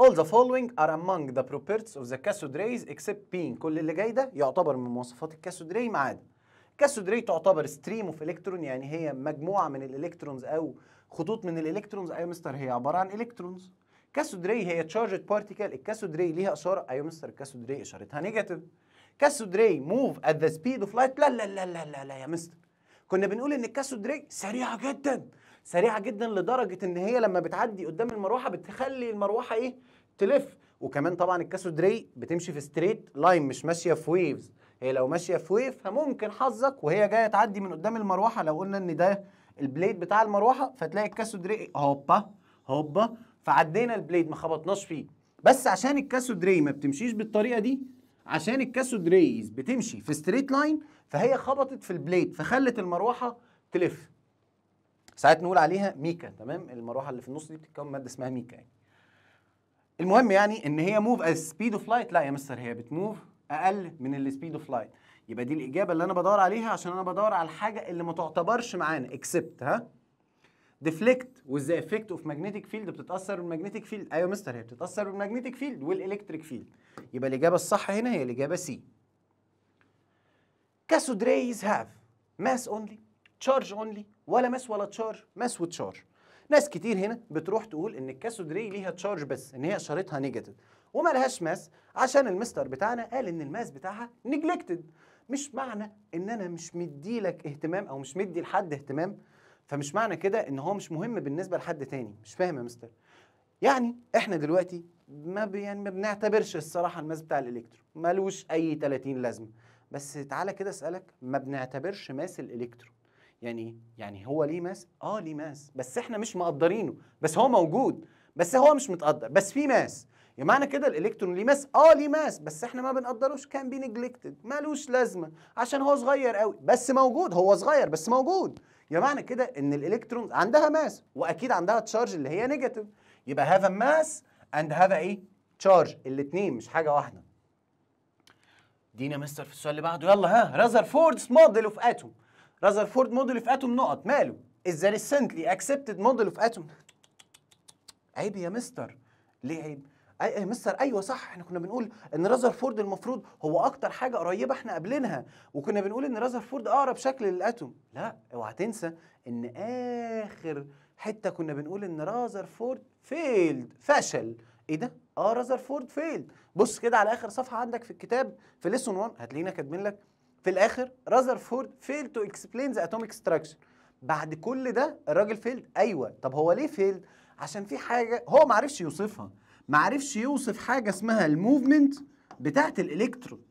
All the following are among the properties of the cathode rays except P. كل اللي جاي ده يعتبر من مواصفات الكاثود راي ما عدا الكاثود راي تعتبر ستريم اوف الكترون يعني هي مجموعه من الالكترونز او خطوط من الالكترونز اي أيوة مستر هي عباره عن الكترونز كاسود راي هي تشارجد بارتيكل الكاسود راي ليها اشاره ايوه مستر الكاسود راي اشارتها نيجاتيف كاسود راي موف ات ذا سبيد اوف لايت لا لا لا لا لا, يا مستر كنا بنقول ان الكاسود راي سريعه جدا سريعه جدا لدرجه ان هي لما بتعدي قدام المروحه بتخلي المروحه ايه تلف وكمان طبعا الكاسود راي بتمشي في ستريت لاين مش ماشيه في ويفز هي لو ماشيه في ويف فممكن حظك وهي جايه تعدي من قدام المروحه لو قلنا ان ده البليد بتاع المروحه فتلاقي الكاسود راي هوبا هوبا فعدينا البليد ما خبطناش فيه بس عشان الكاسو دري ما بتمشيش بالطريقه دي عشان الكاسو دريز بتمشي في ستريت لاين فهي خبطت في البليد فخلت المروحه تلف ساعات نقول عليها ميكا تمام المروحه اللي في النص دي بتتكون ماده اسمها ميكا يعني المهم يعني ان هي موف از سبيد اوف لايت لا يا مستر هي بتموف اقل من السبيد اوف لايت يبقى دي الاجابه اللي انا بدور عليها عشان انا بدور على الحاجه اللي ما تعتبرش معانا اكسبت ها ديفليكت وازاي افكت اوف ماجنتيك فيلد بتتاثر بالماجنتيك فيلد ايوه مستر هي بتتاثر بالماجنتيك فيلد والالكتريك فيلد يبقى الاجابه الصح هنا هي الاجابه سي كاسود ريز هاف ماس اونلي تشارج اونلي ولا ماس ولا تشارج ماس وتشارج ناس كتير هنا بتروح تقول ان الكاسود ري ليها تشارج بس ان هي اشارتها نيجاتيف وما لهاش ماس عشان المستر بتاعنا قال ان الماس بتاعها نيجلكتد مش معنى ان انا مش مدي لك اهتمام او مش مدي لحد اهتمام فمش معنى كده ان هو مش مهم بالنسبه لحد تاني مش فاهم يا مستر يعني احنا دلوقتي ما يعني ما بنعتبرش الصراحه الماس بتاع الالكترو ملوش اي 30 لازمه بس تعالى كده اسالك ما بنعتبرش ماس الالكترو يعني ايه يعني هو ليه ماس اه ليه ماس بس احنا مش مقدرينه بس هو موجود بس هو مش متقدر بس في ماس يعني معنى كده الالكترون ليه ماس اه ليه ماس بس احنا ما بنقدروش كان بي نجلكتد ملوش لازمه عشان هو صغير قوي بس موجود هو صغير بس موجود يبقى معنى كده ان الالكترونز عندها ماس واكيد عندها تشارج اللي هي نيجاتيف يبقى هذا ماس اند هذا ايه تشارج الاثنين مش حاجه واحده دينا مستر في السؤال اللي بعده يلا ها فورد موديل اوف اتوم رازرفورد موديل اوف اتوم نقط ماله از ذا ريسنتلي اكسبتد موديل اوف اتوم عيب يا مستر ليه عيب أي مستر ايوه صح احنا كنا بنقول ان فورد المفروض هو اكتر حاجه قريبه احنا قابلينها وكنا بنقول ان فورد اقرب شكل للاتوم لا اوعى تنسى ان اخر حته كنا بنقول ان فورد فيلد فشل ايه ده اه فورد فيلد بص كده على اخر صفحه عندك في الكتاب في ليسون 1 هتلاقينا كاتبين لك في الاخر فورد فيلد تو اكسبلين ذا اتوميك ستراكشر بعد كل ده الراجل فيلد ايوه طب هو ليه فيلد عشان في حاجه هو ما عرفش يوصفها ما عرفش يوصف حاجه اسمها الموفمنت بتاعت الالكترون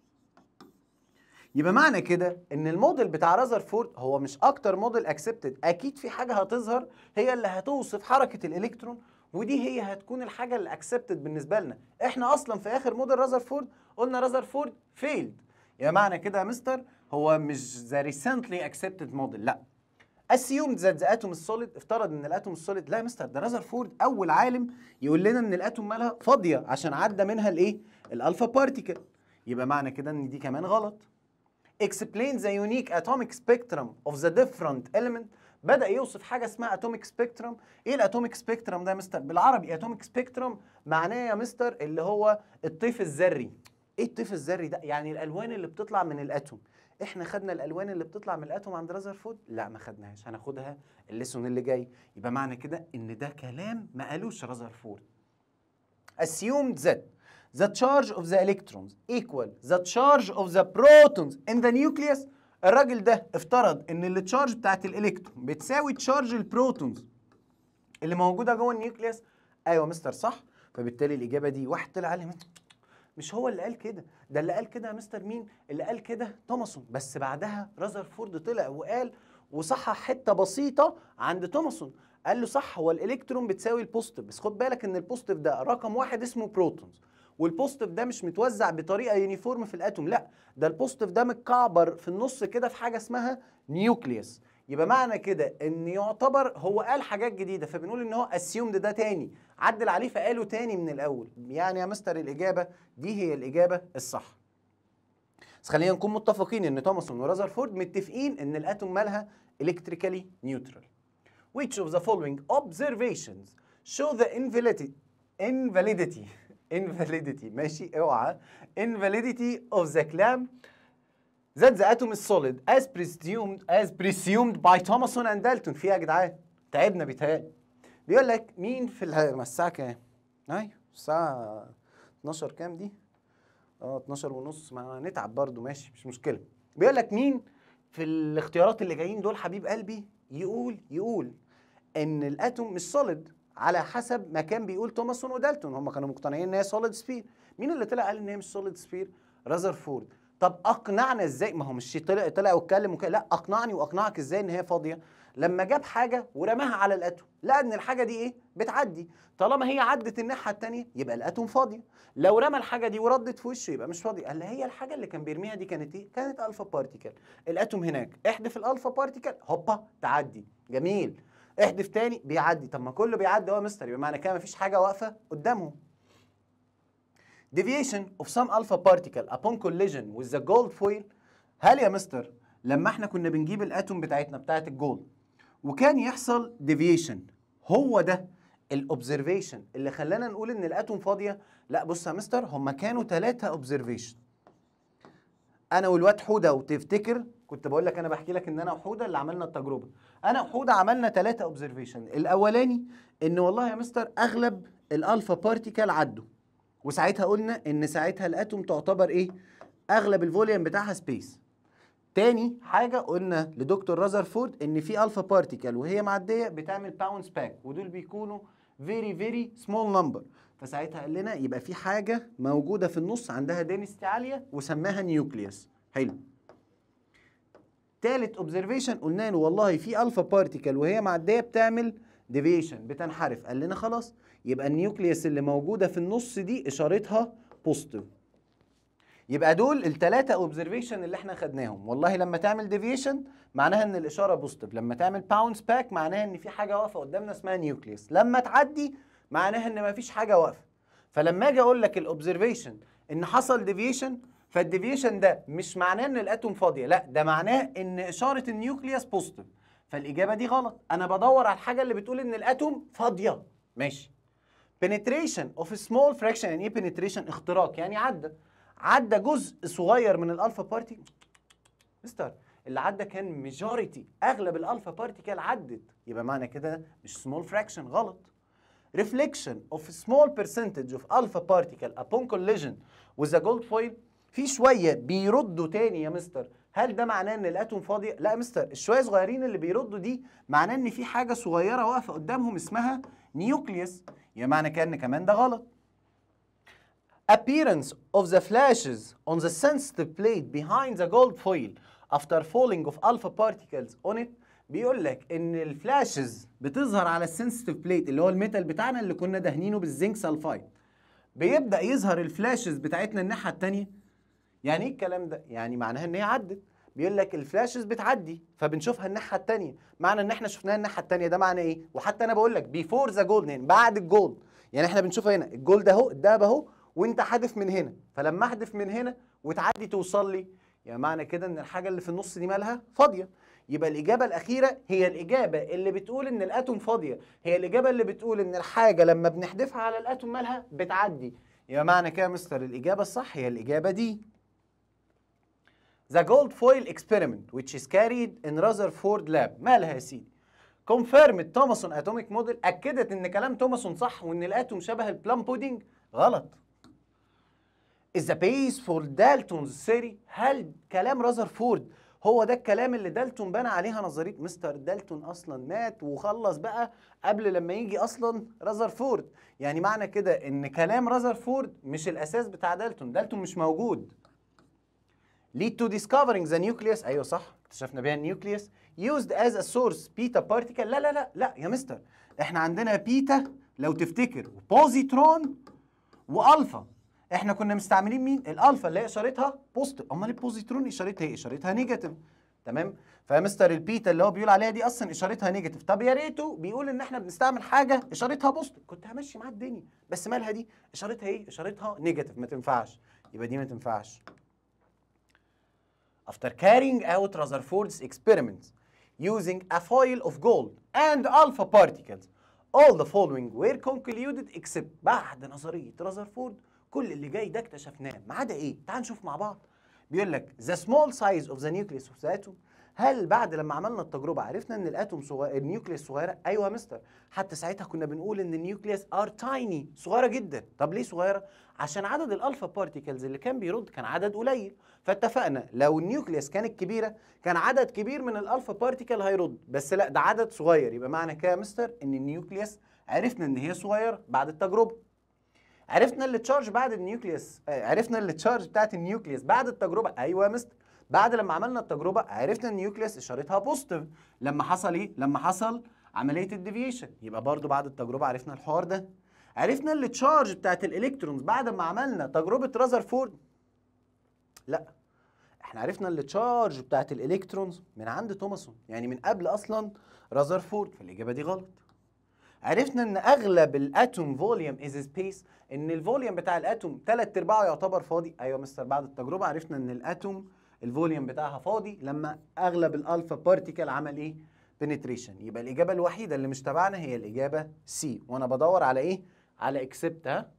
يبقى معنى كده ان الموديل بتاع رازرفورد هو مش اكتر موديل اكسبتد اكيد في حاجه هتظهر هي اللي هتوصف حركه الالكترون ودي هي هتكون الحاجه اللي اكسبتد بالنسبه لنا احنا اصلا في اخر موديل رازرفورد قلنا رازرفورد فيلد يبقى معنى كده يا مستر هو مش ذا ريسنتلي اكسبتد موديل لا اسيومد ذات اتوم السوليد افترض ان الاتوم السوليد لا يا مستر ده رازرفورد اول عالم يقول لنا ان الاتوم مالها فاضيه عشان عدى منها الايه الالفا بارتيكل يبقى معنى كده ان دي كمان غلط اكسبلين ذا يونيك اتوميك سبيكترم اوف ذا ديفرنت اليمنت بدأ يوصف حاجة اسمها اتوميك سبيكترم، إيه الاتوميك سبيكترم ده يا مستر؟ بالعربي اتوميك سبيكترم معناه يا مستر اللي هو الطيف الذري. إيه الطيف الذري ده؟ يعني الألوان اللي بتطلع من الأتوم. احنا خدنا الالوان اللي بتطلع من الاتوم عند رذرفورد لا ما خدناهاش هناخدها الليسون اللي جاي يبقى معنى كده ان ده كلام ما قالوش رذرفورد assumed that the charge of the electrons equal the charge of the protons in the nucleus الراجل ده افترض ان التشارج بتاعت الالكترون بتساوي تشارج البروتونز اللي موجوده جوه النيوكليوس ايوه مستر صح فبالتالي الاجابه دي واحد طلع عليها مش هو اللي قال كده ده اللي قال كده يا مستر مين اللي قال كده توماسون بس بعدها رازرفورد طلع وقال وصحح حته بسيطه عند توماسون قال له صح هو الالكترون بتساوي البوزيتيف بس خد بالك ان البوزيتيف ده رقم واحد اسمه بروتونز والبوزيتيف ده مش متوزع بطريقه يونيفورم في الاتوم لا ده البوزيتيف ده متكعبر في النص كده في حاجه اسمها نيوكليوس يبقى معنى كده ان يعتبر هو قال حاجات جديده فبنقول ان هو اسيومد ده تاني عدل عليه فقاله تاني من الاول يعني يا مستر الاجابه دي هي الاجابه الصح بس خلينا نكون متفقين ان توماسون ورازرفورد متفقين ان الاتوم مالها الكتريكالي نيوترال which of the following observations show the invalidity invalidity [LAUGHS] invalidity ماشي اوعى invalidity of the claim that the atom is solid as presumed as presumed by Thomson and Dalton في يا جدعان تعبنا بيتهيألي بيقول لك مين في الساعة كام؟ ايوه الساعة 12 كام دي؟ اه 12 ونص ما نتعب برضو ماشي مش مشكلة بيقول لك مين في الاختيارات اللي جايين دول حبيب قلبي يقول يقول ان الاتوم مش سوليد على حسب ما كان بيقول توماسون ودالتون هم كانوا مقتنعين ان هي سوليد سفير مين اللي طلع قال ان هي مش سوليد سفير؟ راذرفورد طب اقنعنا ازاي ما هو مش طلع طلع واتكلم وكده لا اقنعني واقنعك ازاي ان هي فاضيه لما جاب حاجه ورماها على الاتوم لقى ان الحاجه دي ايه بتعدي طالما هي عدت الناحيه الثانيه يبقى الاتوم فاضيه لو رمى الحاجه دي وردت في وشه يبقى مش فاضيه قال هي الحاجه اللي كان بيرميها دي كانت ايه كانت الفا بارتيكل الاتوم هناك احذف الالفا بارتيكل هوبا تعدي جميل احذف تاني بيعدي طب ما كله بيعدي اهو يا مستر يبقى معنى كده مفيش حاجه واقفه قدامهم deviation of some alpha particle upon collision with the gold foil هل يا مستر لما احنا كنا بنجيب الاتوم بتاعتنا بتاعت الجولد وكان يحصل deviation هو ده الاوبزرفيشن اللي خلانا نقول ان الاتوم فاضيه لا بص يا مستر هم كانوا ثلاثه اوبزرفيشن انا والواد حوده وتفتكر كنت بقول لك انا بحكي لك ان انا وحوده اللي عملنا التجربه انا وحوده عملنا ثلاثه اوبزرفيشن الاولاني ان والله يا مستر اغلب الالفا بارتيكل عدوا وساعتها قلنا ان ساعتها الاتوم تعتبر ايه اغلب الفوليوم بتاعها سبيس تاني حاجه قلنا لدكتور رازرفورد ان في الفا بارتيكل وهي معديه بتعمل باونس باك ودول بيكونوا فيري فيري سمول نمبر فساعتها قال لنا يبقى في حاجه موجوده في النص عندها دينستي عاليه وسماها نيوكليوس حلو تالت اوبزرفيشن قلنا له والله في الفا بارتيكل وهي معديه بتعمل ديفيشن بتنحرف قال لنا خلاص يبقى النيوكليوس اللي موجوده في النص دي اشارتها بوزيتيف يبقى دول الثلاثه اوبزرفيشن اللي احنا خدناهم والله لما تعمل ديفيشن معناها ان الاشاره بوزيتيف لما تعمل باونس باك معناها ان في حاجه واقفه قدامنا اسمها نيوكليوس لما تعدي معناها ان مفيش حاجه واقفه فلما اجي اقول لك الاوبزرفيشن ان حصل ديفيشن فالديفيشن ده مش معناه ان الاتوم فاضيه لا ده معناه ان اشاره النيوكليوس بوزيتيف فالاجابه دي غلط انا بدور على الحاجه اللي بتقول ان الاتوم فاضيه ماشي penetration of a small fraction يعني ايه penetration اختراق يعني عدى عدى جزء صغير من الالفا بارتي مستر اللي عدى كان ميجوريتي اغلب الالفا بارتيكال عدت يبقى معنى كده مش small fraction غلط reflection of small percentage of alpha particle upon collision with a gold foil في شويه بيردوا تاني يا مستر هل ده معناه ان الاتوم فاضي لا يا مستر الشويه صغيرين اللي بيردوا دي معناه ان في حاجه صغيره واقفه قدامهم اسمها نيوكليس يبقى معنى كده ان كمان ده غلط appearance of the flashes on the sensitive plate behind the gold foil after falling of alpha particles on it بيقول لك ان الفلاشز بتظهر على السنسيتيف بليت اللي هو الميتال بتاعنا اللي كنا دهنينه بالزنك سلفايد بيبدا يظهر الفلاشز بتاعتنا الناحيه الثانيه يعني ايه الكلام ده يعني معناها ان هي عدت بيقول لك الفلاشز بتعدي فبنشوفها الناحيه الثانيه معنى ان احنا شفناها الناحيه الثانيه ده معنى ايه وحتى انا بقول لك بيفور ذا جولد يعني بعد الجولد يعني احنا بنشوفها هنا الجول ده اهو الدهب اهو وانت حادف من هنا فلما احدف من هنا وتعدي توصل لي يعني معنى كده ان الحاجه اللي في النص دي مالها فاضيه يبقى الاجابه الاخيره هي الاجابه اللي بتقول ان الاتوم فاضيه هي الاجابه اللي بتقول ان الحاجه لما بنحدفها على الاتوم مالها بتعدي يبقى معنى كده يا مستر الاجابه الصح هي الاجابه دي The gold foil experiment which is carried in Rutherford lab مالها يا سيدي؟ confirmed توماسون اتوميك موديل اكدت ان كلام توماسون صح وان الاتوم شبه البلام بودينج غلط is the base for Dalton's theory هل كلام رازرفورد هو ده الكلام اللي دالتون بنى عليها نظريه مستر دالتون اصلا مات وخلص بقى قبل لما يجي اصلا رازرفورد يعني معنى كده ان كلام رازرفورد مش الاساس بتاع دالتون دالتون مش موجود lead to discovering the nucleus ايوه صح اكتشفنا بيها النيوكليوس used as a source beta particle لا لا لا لا يا مستر احنا عندنا بيتا لو تفتكر وبوزيترون والفا احنا كنا مستعملين مين الالفا اللي هي اشارتها بوزيتيف امال البوزيترون اشارتها ايه اشارتها نيجاتيف تمام فيا مستر البيتا اللي هو بيقول عليها دي اصلا اشارتها نيجاتيف طب يا ريته بيقول ان احنا بنستعمل حاجه اشارتها بوزيتيف كنت همشي معاه الدنيا بس مالها دي اشارتها ايه اشارتها نيجاتيف ما تنفعش يبقى دي ما تنفعش After carrying out Rutherford's experiments using a foil of gold and alpha particles, all the following were concluded except بعد نظرية Rutherford, كل اللي جاي ده اكتشفناه ما عدا ايه؟ تعال نشوف مع بعض بيقول لك the small size of the nucleus of the atom هل بعد لما عملنا التجربه عرفنا ان الاتوم صغير النيوكليس صغيره ايوه يا مستر حتى ساعتها كنا بنقول ان النيوكليس ار تايني صغيره جدا طب ليه صغيره عشان عدد الالفا بارتيكلز اللي كان بيرد كان عدد قليل فاتفقنا لو النيوكليس كانت كبيره كان عدد كبير من الالفا بارتيكل هيرد بس لا ده عدد صغير يبقى معنى كده يا مستر ان النيوكليس عرفنا ان هي صغيره بعد التجربه عرفنا اللي تشارج بعد النيوكليس آه، عرفنا اللي تشارج بتاعت النيوكليس بعد التجربه ايوه يا مستر بعد لما عملنا التجربه عرفنا ان نيوكليس اشارتها بوزيتيف لما حصل ايه لما حصل عمليه الديفيشن يبقى برضو بعد التجربه عرفنا الحوار ده عرفنا التشارج بتاعت الالكترونز بعد ما عملنا تجربه رازرفورد لا احنا عرفنا التشارج بتاعت الالكترونز من عند توماسون يعني من قبل اصلا رازرفورد فالاجابه دي غلط عرفنا ان اغلب الاتوم فوليوم از سبيس ان الفوليوم بتاع الاتوم ثلاث ارباعه يعتبر فاضي ايوه مستر بعد التجربه عرفنا ان الاتوم الفوليوم بتاعها فاضي لما اغلب الالفا بارتيكل عمل ايه بنتريشن يبقى الاجابه الوحيده اللي مش تبعنا هي الاجابه سي وانا بدور على ايه على اكسبت ها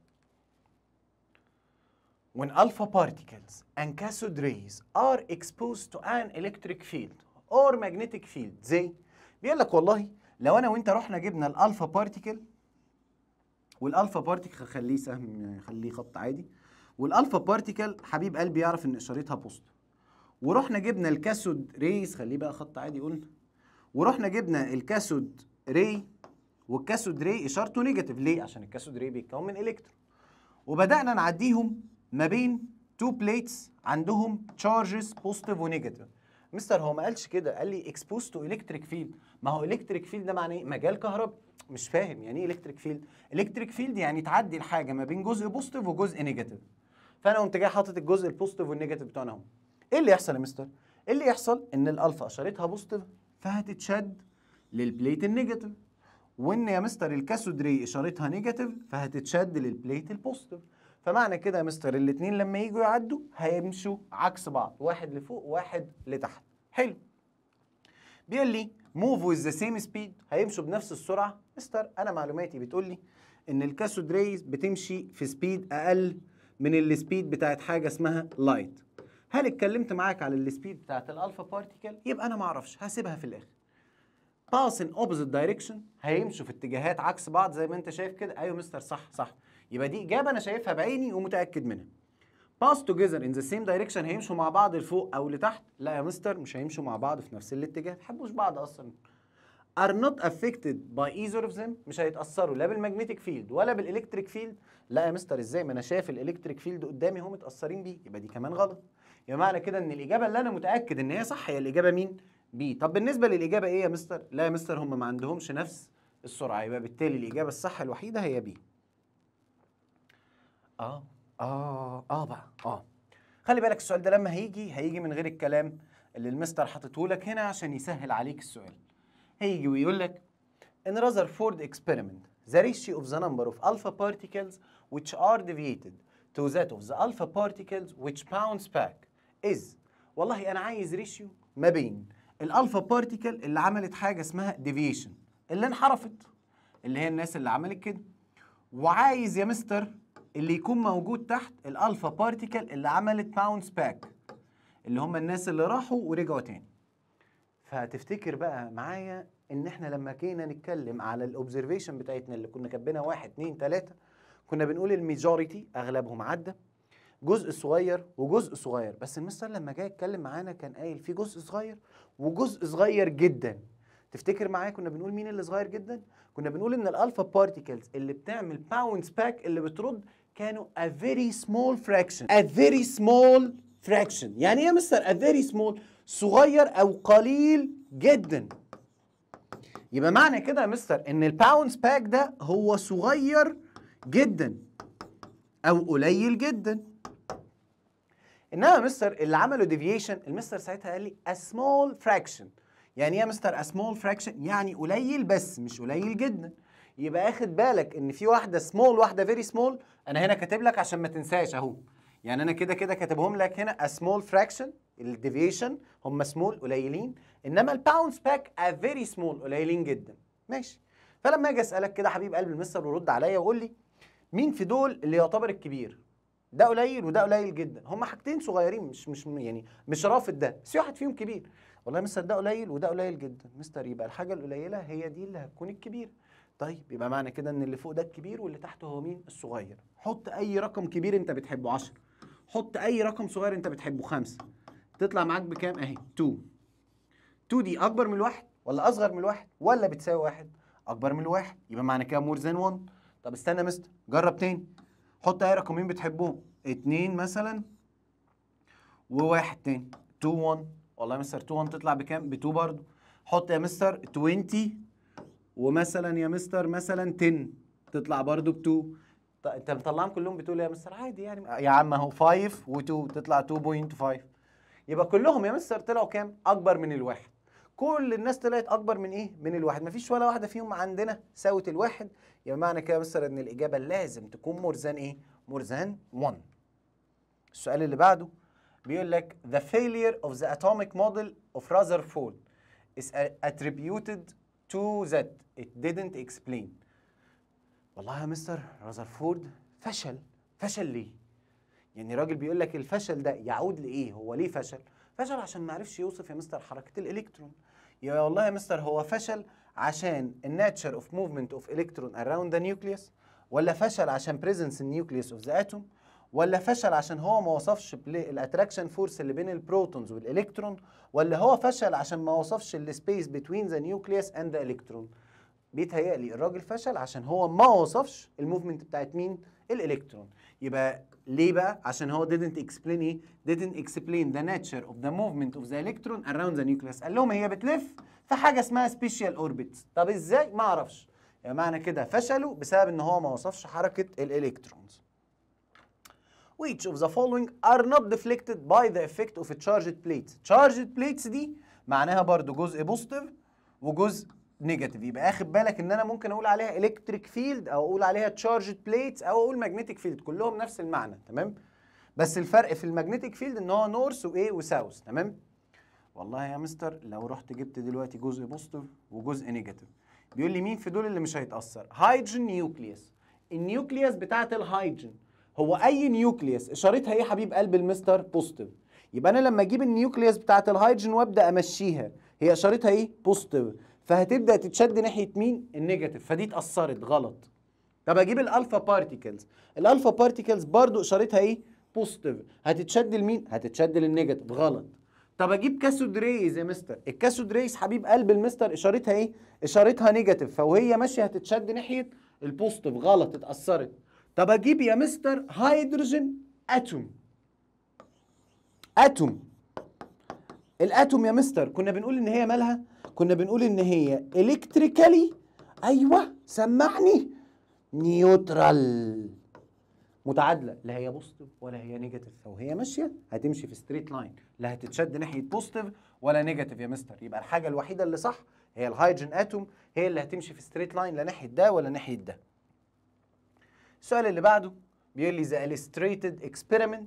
when alpha particles and cathode rays are exposed to an electric field or magnetic field زي بيقول لك والله لو انا وانت رحنا جبنا الالفا بارتيكل والالفا بارتيكل خليه سهم خليه خط عادي والالفا بارتيكل حبيب قلبي يعرف ان اشارتها بوزيتيف ورحنا جبنا الكاسود ريز خليه بقى خط عادي قلنا ورحنا جبنا الكاسود ري والكاسود ري اشارته نيجاتيف ليه عشان الكاسود ري بيتكون من الكترون وبدانا نعديهم ما بين تو بليتس عندهم تشارجز بوزيتيف ونيجاتيف مستر هو ما قالش كده قال لي اكسبوز تو الكتريك فيلد ما هو الكتريك فيلد ده معناه ايه مجال كهربي مش فاهم يعني ايه الكتريك فيلد الكتريك فيلد يعني تعدي الحاجه ما بين جزء بوزيتيف وجزء نيجاتيف فانا قمت جاي حاطط الجزء البوزيتيف والنيجاتيف بتوعنا اهو ايه اللي يحصل يا مستر إيه اللي يحصل ان الالفا اشارتها بوزيتيف فهتتشد للبليت النيجاتيف وان يا مستر الكاثود ري اشارتها نيجاتيف فهتتشد للبليت البوزيتيف فمعنى كده يا مستر الاثنين لما يجوا يعدوا هيمشوا عكس بعض واحد لفوق واحد لتحت حلو بيقول لي موف ويز ذا سيم سبيد هيمشوا بنفس السرعه مستر انا معلوماتي بتقول لي ان الكاثود ريز بتمشي في سبيد اقل من السبيد بتاعت حاجه اسمها لايت هل اتكلمت معاك على السبيد بتاعت الالفا بارتيكل يبقى انا ما اعرفش هسيبها في الاخر باس ان اوبوزيت دايركشن هيمشوا في اتجاهات عكس بعض زي ما انت شايف كده ايوه مستر صح صح يبقى دي اجابه انا شايفها بعيني ومتاكد منها باس توجذر ان ذا سيم دايركشن هيمشوا مع بعض لفوق او لتحت لا يا مستر مش هيمشوا مع بعض في نفس الاتجاه ما بيحبوش بعض اصلا ار نوت افكتد باي ايزر اوف ذيم مش هيتاثروا لا بالماجنتيك فيلد ولا بالالكتريك فيلد لا يا مستر ازاي ما انا شايف الالكتريك فيلد قدامي هم متاثرين بيه يبقى دي كمان غلط يبقى معنى كده ان الاجابه اللي انا متاكد ان هي صح هي الاجابه مين بي طب بالنسبه للاجابه ايه يا مستر لا يا مستر هم ما عندهمش نفس السرعه يبقى بالتالي الاجابه الصح الوحيده هي بي اه اه اه بقى اه خلي بالك السؤال ده لما هيجي هيجي من غير الكلام اللي المستر حاطته لك هنا عشان يسهل عليك السؤال هيجي ويقول لك in فورد experiment the ratio of the number of alpha particles which are deviated to that of the alpha particles which bounce back از والله انا عايز ريشيو ما بين الالفا بارتيكل اللي عملت حاجه اسمها ديفيشن اللي انحرفت اللي هي الناس اللي عملت كده وعايز يا مستر اللي يكون موجود تحت الالفا بارتيكل اللي عملت باونس باك اللي هم الناس اللي راحوا ورجعوا تاني فتفتكر بقى معايا ان احنا لما كنا نتكلم على الاوبزرفيشن بتاعتنا اللي كنا كاتبينها واحد اتنين تلاته كنا بنقول الميجوريتي اغلبهم عدى جزء صغير وجزء صغير بس المستر لما جاي يتكلم معانا كان قايل في جزء صغير وجزء صغير جدا تفتكر معايا كنا بنقول مين اللي صغير جدا كنا بنقول ان الالفا بارتيكلز اللي بتعمل باوندز باك اللي بترد كانوا a very small fraction a very small fraction يعني ايه يا مستر a very small صغير او قليل جدا يبقى معنى كده يا مستر ان الباوندز باك ده هو صغير جدا او قليل جدا انما مستر اللي عمله ديفيشن المستر ساعتها قال لي اسمول فراكشن يعني ايه يا مستر اسمول فراكشن يعني قليل بس مش قليل جدا يبقى اخد بالك ان في واحده سمول واحده فيري سمول انا هنا كاتب لك عشان ما تنساش اهو يعني انا كده كده كاتبهم لك هنا اسمول فراكشن الديفيشن هم سمول قليلين انما الباوندز باك ا فيري سمول قليلين جدا ماشي فلما اجي اسالك كده حبيب قلب المستر ورد عليا وقول لي مين في دول اللي يعتبر الكبير ده قليل وده قليل جدا هما حاجتين صغيرين مش مش يعني مش رافض ده بس واحد فيهم كبير والله مستر ده قليل وده قليل جدا مستر يبقى الحاجه القليله هي دي اللي هتكون الكبيره طيب يبقى معنى كده ان اللي فوق ده الكبير واللي تحته هو مين الصغير حط اي رقم كبير انت بتحبه 10 حط اي رقم صغير انت بتحبه 5 تطلع معاك بكام اهي 2 2 دي اكبر من الواحد ولا اصغر من الواحد ولا بتساوي واحد اكبر من الواحد يبقى معنى كده مور ذان 1 طب استنى يا مستر جرب تاني حط اي رقمين بتحبهم 2 مثلا وواحد تاني 2 1 والله يا مستر 2 1 تطلع بكام؟ ب 2 برضه حط يا مستر 20 ومثلا يا مستر مثلا 10 تطلع برضه ب 2 انت مطلعهم كلهم بتقول يا مستر عادي يعني يا عم اهو 5 و2 تطلع 2.5 يبقى كلهم يا مستر طلعوا كام؟ اكبر من الواحد كل الناس طلعت اكبر من ايه؟ من الواحد مفيش ولا واحده فيهم عندنا ساوت الواحد يبقى معنى كده يا مستر ان الاجابه لازم تكون مور ايه؟ مور 1 السؤال اللي بعده بيقول لك the failure of the atomic model of Rutherford is attributed to that it didn't explain والله يا مستر رذرفورد فشل فشل ليه يعني راجل بيقول لك الفشل ده يعود لايه هو ليه فشل فشل عشان ما عرفش يوصف يا مستر حركه الالكترون يا والله يا مستر هو فشل عشان الناتشر اوف موفمنت اوف الكترون اراوند ذا نيوكليوس ولا فشل عشان بريزنس النيوكليوس اوف ذا اتوم ولا فشل عشان هو ما وصفش الاتراكشن فورس اللي بين البروتونز والالكترون ولا هو فشل عشان ما وصفش السبيس بتوين ذا نيوكليس اند ذا الكترون بيتهيألي الراجل فشل عشان هو ما وصفش الموفمنت بتاعت مين الالكترون يبقى ليه بقى عشان هو didn't explain ايه didn't explain the nature of the movement of the electron around the nucleus قال لهم هي بتلف في حاجه اسمها special orbits طب ازاي ما اعرفش يعني معنى كده فشلوا بسبب ان هو ما وصفش حركه الالكترونز which of the following are not deflected by the effect of a charged plate charged plates دي معناها برضو جزء بوستيف وجزء نيجاتيف يبقى اخد بالك ان انا ممكن اقول عليها الكتريك فيلد او اقول عليها تشارجد plates او اقول ماجنتيك فيلد كلهم نفس المعنى تمام بس الفرق في الماجنتيك فيلد ان هو نورث وايه وساوث تمام والله يا مستر لو رحت جبت دلوقتي جزء بوستيف وجزء نيجاتيف بيقول لي مين في دول اللي مش هيتاثر هيدروجين نيوكليوس النيوكليوس بتاعه الهيدروجين هو اي نيوكليوس اشارتها ايه حبيب قلب المستر بوزيتيف يبقى انا لما اجيب النيوكليوس بتاعه الهيدروجين وابدا امشيها هي اشارتها ايه بوزيتيف فهتبدا تتشد ناحيه مين النيجاتيف فدي اتاثرت غلط طب اجيب الالفا بارتيكلز الالفا بارتيكلز برضو اشارتها ايه بوزيتيف هتتشد لمين هتتشد للنيجاتيف غلط طب اجيب كاسود ريز يا مستر الكاسود ريز حبيب قلب المستر اشارتها ايه اشارتها نيجاتيف فوهي ماشيه هتتشد ناحيه البوزيتيف غلط اتاثرت طب اجيب يا مستر هيدروجين اتوم اتوم الاتوم يا مستر كنا بنقول ان هي مالها كنا بنقول ان هي الكتريكالي ايوه سمعني نيوترال متعادله لا هي بوستيف ولا هي نيجاتيف لو هي ماشيه هتمشي في ستريت لاين لا هتتشد ناحيه بوستيف ولا نيجاتيف يا مستر يبقى الحاجه الوحيده اللي صح هي الهيدروجين اتوم هي اللي هتمشي في ستريت لاين لا ناحيه ده ولا ناحيه ده السؤال اللي بعده بيقول لي the illustrated experiment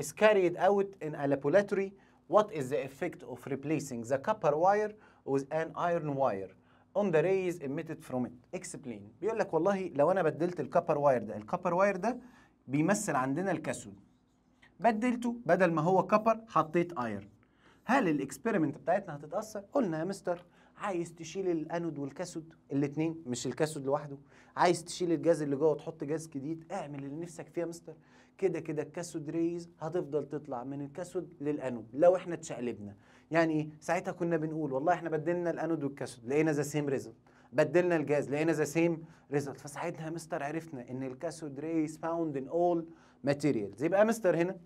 is carried out in a laboratory what is the effect of replacing the copper wire with an iron wire on the rays emitted from it explain بيقول لك والله لو انا بدلت الكوبر واير ده الكوبر واير ده بيمثل عندنا الكاثود بدلته بدل ما هو كوبر حطيت ايرن هل الاكسبيرمنت بتاعتنا هتتاثر قلنا يا مستر عايز تشيل الانود والكاسود الاثنين مش الكاسود لوحده عايز تشيل الجاز اللي جوه وتحط جاز جديد اعمل اللي نفسك فيه يا مستر كده كده الكاسود ريز هتفضل تطلع من الكاسود للانود لو احنا اتشقلبنا يعني ساعتها كنا بنقول والله احنا بدلنا الانود والكاسود لقينا ذا سيم ريزلت بدلنا الجاز لقينا ذا سيم ريزلت فساعتها يا مستر عرفنا ان الكاسود ريز فاوند ان اول ماتيريالز يبقى يا مستر هنا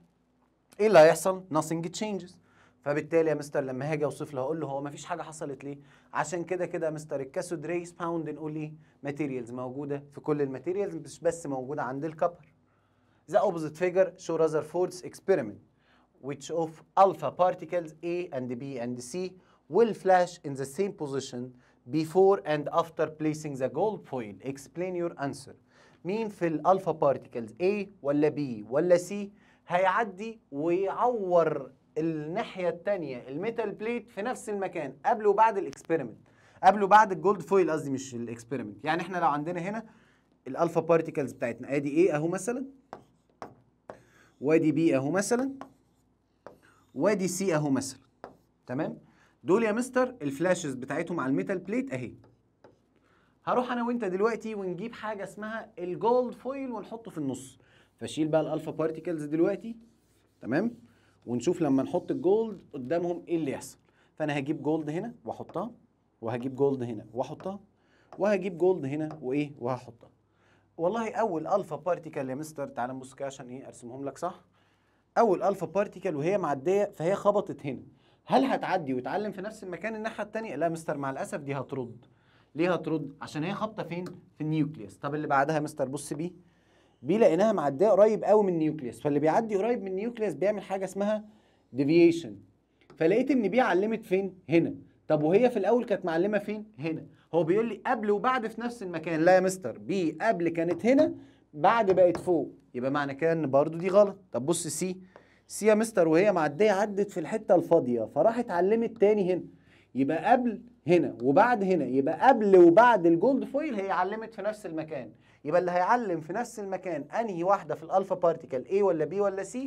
ايه اللي هيحصل؟ nothing changes فبالتالي يا مستر لما هاجي اوصف له هقول له هو ما فيش حاجه حصلت ليه عشان كده كده يا مستر الكاسود ريس باوند نقول ايه ماتيريالز موجوده في كل الماتيريالز مش بس موجوده عند الكبر The opposite figure show Rutherford's experiment which of alpha particles A and B and C will flash in the same position before and after placing the gold foil. Explain your answer. مين في الالفا بارتيكلز A ولا B ولا C هيعدي ويعور الناحيه التانية الميتال بليت في نفس المكان قبل وبعد الاكسبيرمنت قبل وبعد الجولد فويل قصدي مش الاكسبيرمنت يعني احنا لو عندنا هنا الالفا بارتيكلز بتاعتنا ادي ايه اهو مثلا وادي بي اهو مثلا وادي سي اهو مثلا تمام دول يا مستر الفلاشز بتاعتهم على الميتال بليت اهي هروح انا وانت دلوقتي ونجيب حاجه اسمها الجولد فويل ونحطه في النص فشيل بقى الالفا بارتيكلز دلوقتي تمام ونشوف لما نحط الجولد قدامهم ايه اللي يحصل فانا هجيب جولد هنا واحطها وهجيب جولد هنا واحطها وهجيب جولد هنا وايه وهحطها والله اول الفا بارتيكل يا مستر تعالى نبص كده عشان ايه ارسمهم لك صح اول الفا بارتيكل وهي معديه فهي خبطت هنا هل هتعدي وتعلم في نفس المكان الناحيه الثانيه لا مستر مع الاسف دي هترد ليه هترد عشان هي خابطه فين في النيوكليس طب اللي بعدها يا مستر بص بيه بي لقيناها معديه قريب قوي من النيوكليس فاللي بيعدي قريب من النيوكليس بيعمل حاجه اسمها ديفيشن فلقيت ان بي علمت فين هنا طب وهي في الاول كانت معلمه فين هنا هو بيقول لي قبل وبعد في نفس المكان لا يا مستر بي قبل كانت هنا بعد بقت فوق يبقى معنى كده ان برضه دي غلط طب بص سي سي يا مستر وهي معديه عدت في الحته الفاضيه فراحت علمت تاني هنا يبقى قبل هنا وبعد هنا يبقى قبل وبعد الجولد فويل هي علمت في نفس المكان يبقى اللي هيعلم في نفس المكان انهي واحده في الالفا بارتيكل A ولا B ولا C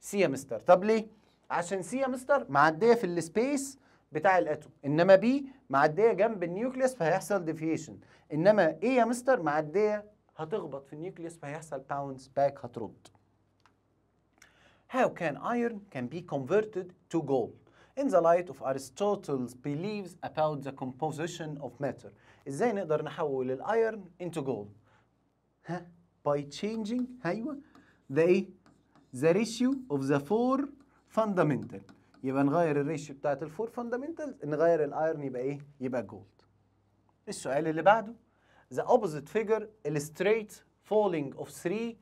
سي يا مستر طب ليه عشان سي يا مستر معديه في السبيس بتاع الاتوم انما بي معديه جنب النيوكليس فهيحصل ديفيشن انما ايه يا مستر معديه هتخبط في النيوكليس فهيحصل باونس باك هترد How can iron can be converted to gold in the light of Aristotle's beliefs about the composition of matter ازاي نقدر نحول الايرن into gold ها by changing ايوه ذا ايه the ratio of the four fundamental يبقى نغير الريشيو بتاعت الفور فاندامنتالز نغير الايرن يبقى ايه يبقى جولد السؤال اللي بعده the opposite figure illustrates falling of three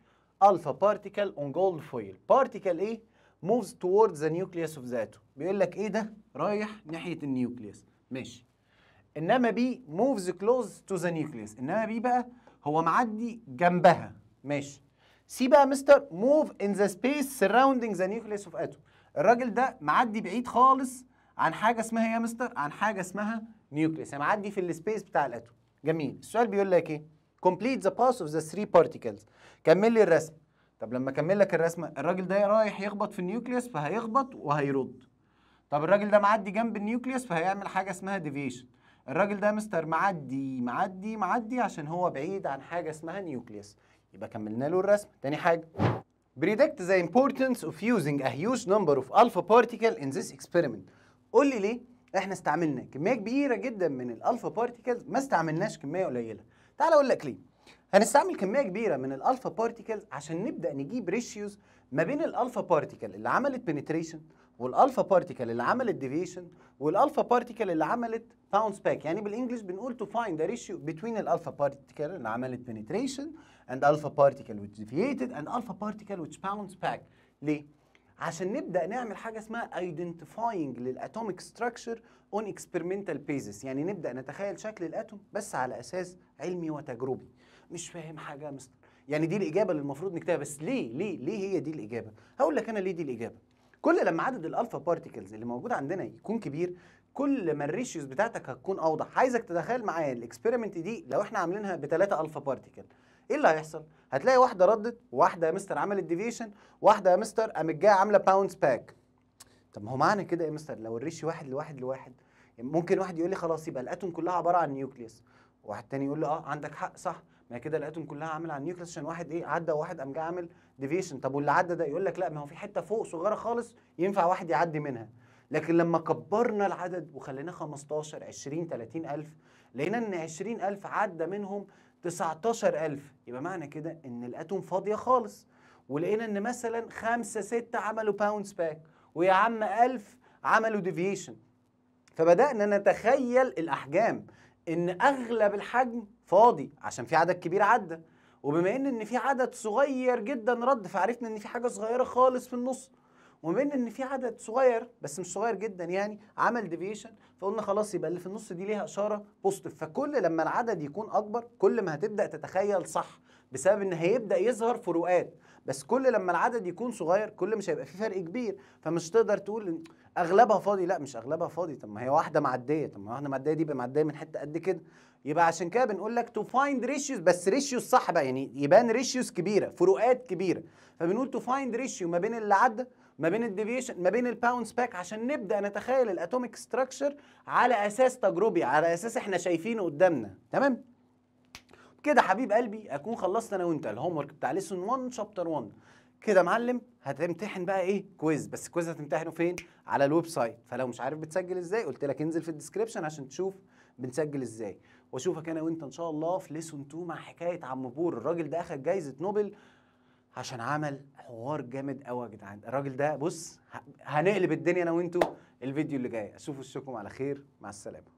alpha particle on gold foil particle ايه moves towards the nucleus of the atom بيقول لك ايه ده رايح ناحيه النيوكليس ماشي انما بي moves close to the nucleus انما بي بقى هو معدي جنبها ماشي سي بقى مستر موف ان ذا سبيس سراوندينج ذا نيوكليس اوف اتوم الراجل ده معدي بعيد خالص عن حاجه اسمها ايه يا مستر عن حاجه اسمها نيوكليس يعني معدي في السبيس بتاع الاتوم جميل السؤال بيقول لك ايه complete the path of the three particles كمل لي الرسم طب لما اكمل لك الرسمه الراجل ده رايح يخبط في النيوكليس فهيخبط وهيرد طب الراجل ده معدي جنب النيوكليس فهيعمل حاجه اسمها ديفيشن الراجل ده مستر معدي معدي معدي عشان هو بعيد عن حاجه اسمها نيوكليس يبقى كملنا له الرسم تاني حاجه predict the importance of using a huge number of alpha particles in this experiment قول لي ليه احنا استعملنا كميه كبيره جدا من الالفا بارتيكلز ما استعملناش كميه قليله تعال اقول لك ليه هنستعمل كميه كبيره من الالفا بارتيكلز عشان نبدا نجيب ريشيوز ما بين الالفا بارتيكل اللي عملت بنتريشن والالفا بارتيكل اللي عملت ديفيشن والالفا بارتيكل اللي عملت باونس باك يعني بالانجلش بنقول تو فايند ذا ريشيو بين الالفا بارتيكل اللي عملت بنتريشن اند الفا بارتيكل ويتش ديفييتد اند الفا بارتيكل ويتش باونس باك ليه عشان نبدا نعمل حاجه اسمها ايدنتيفاينج للاتوميك ستراكشر اون اكسبيرمنتال بيزس يعني نبدا نتخيل شكل الاتوم بس على اساس علمي وتجربي مش فاهم حاجه مستر يعني دي الاجابه اللي المفروض نكتبها بس ليه ليه ليه هي دي الاجابه هقول لك انا ليه دي الاجابه كل لما عدد الالفا بارتيكلز اللي موجود عندنا يكون كبير كل ما الريشيوز بتاعتك هتكون اوضح عايزك تتخيل معايا الاكسبيرمنت دي لو احنا عاملينها بتلاتة الفا بارتيكل ايه اللي هيحصل هتلاقي واحده ردت واحده يا مستر عملت ديفيشن واحده يا مستر قامت جايه عامله باونس باك طب ما هو معنى كده يا مستر لو الريشيو واحد لواحد لواحد ممكن واحد يقول لي خلاص يبقى الاتوم كلها عباره عن نيوكليس واحد تاني يقول لي اه عندك حق صح ما كده الاتوم كلها عامله عن نيوكليس عشان واحد ايه عدى واحد قام جاي عامل ديفيشن طب واللي عدى ده يقول لك لا ما هو في حته فوق صغيره خالص ينفع واحد يعدي منها لكن لما كبرنا العدد وخليناه 15 20 30 ألف لقينا ان 20 ألف عدى منهم 19 ألف يبقى معنى كده ان الاتوم فاضيه خالص ولقينا ان مثلا خمسة ستة عملوا باوندز باك ويا عم ألف عملوا ديفيشن فبدأنا نتخيل الأحجام إن أغلب الحجم فاضي عشان في عدد كبير عدى وبما ان ان في عدد صغير جدا رد فعرفنا ان في حاجه صغيره خالص في النص وبما ان ان في عدد صغير بس مش صغير جدا يعني عمل ديفيشن فقلنا خلاص يبقى اللي في النص دي ليها اشاره بوزيتيف فكل لما العدد يكون اكبر كل ما هتبدا تتخيل صح بسبب ان هيبدا يظهر فروقات بس كل لما العدد يكون صغير كل مش هيبقى في فرق كبير فمش تقدر تقول اغلبها فاضي لا مش اغلبها فاضي طب ما هي واحده معديه طب ما واحده معديه دي معديه من حته قد كده يبقى عشان كده بنقول لك تو فايند ريشيوز بس ريشيوز صح بقى يعني يبان ريشيوز كبيره فروقات كبيره فبنقول تو فايند ريشيو ما بين اللي عدى ما بين الديفيشن ما بين الباوند باك عشان نبدا نتخيل الاتوميك ستراكشر على اساس تجربي على اساس احنا شايفينه قدامنا تمام كده حبيب قلبي اكون خلصت انا وانت الهوم ورك بتاع ليسون 1 شابتر 1 كده يا معلم هتمتحن بقى ايه كويز بس الكويز هتمتحنه فين على الويب سايت فلو مش عارف بتسجل ازاي قلت لك انزل في الديسكريبشن عشان تشوف بنسجل ازاي واشوفك انا وانت ان شاء الله في ليسون 2 مع حكايه عم بور الراجل ده اخذ جايزه نوبل عشان عمل حوار جامد قوي يا جدعان الراجل ده بص هنقلب الدنيا انا وانتوا الفيديو اللي جاي اشوف اشوفكم على خير مع السلامه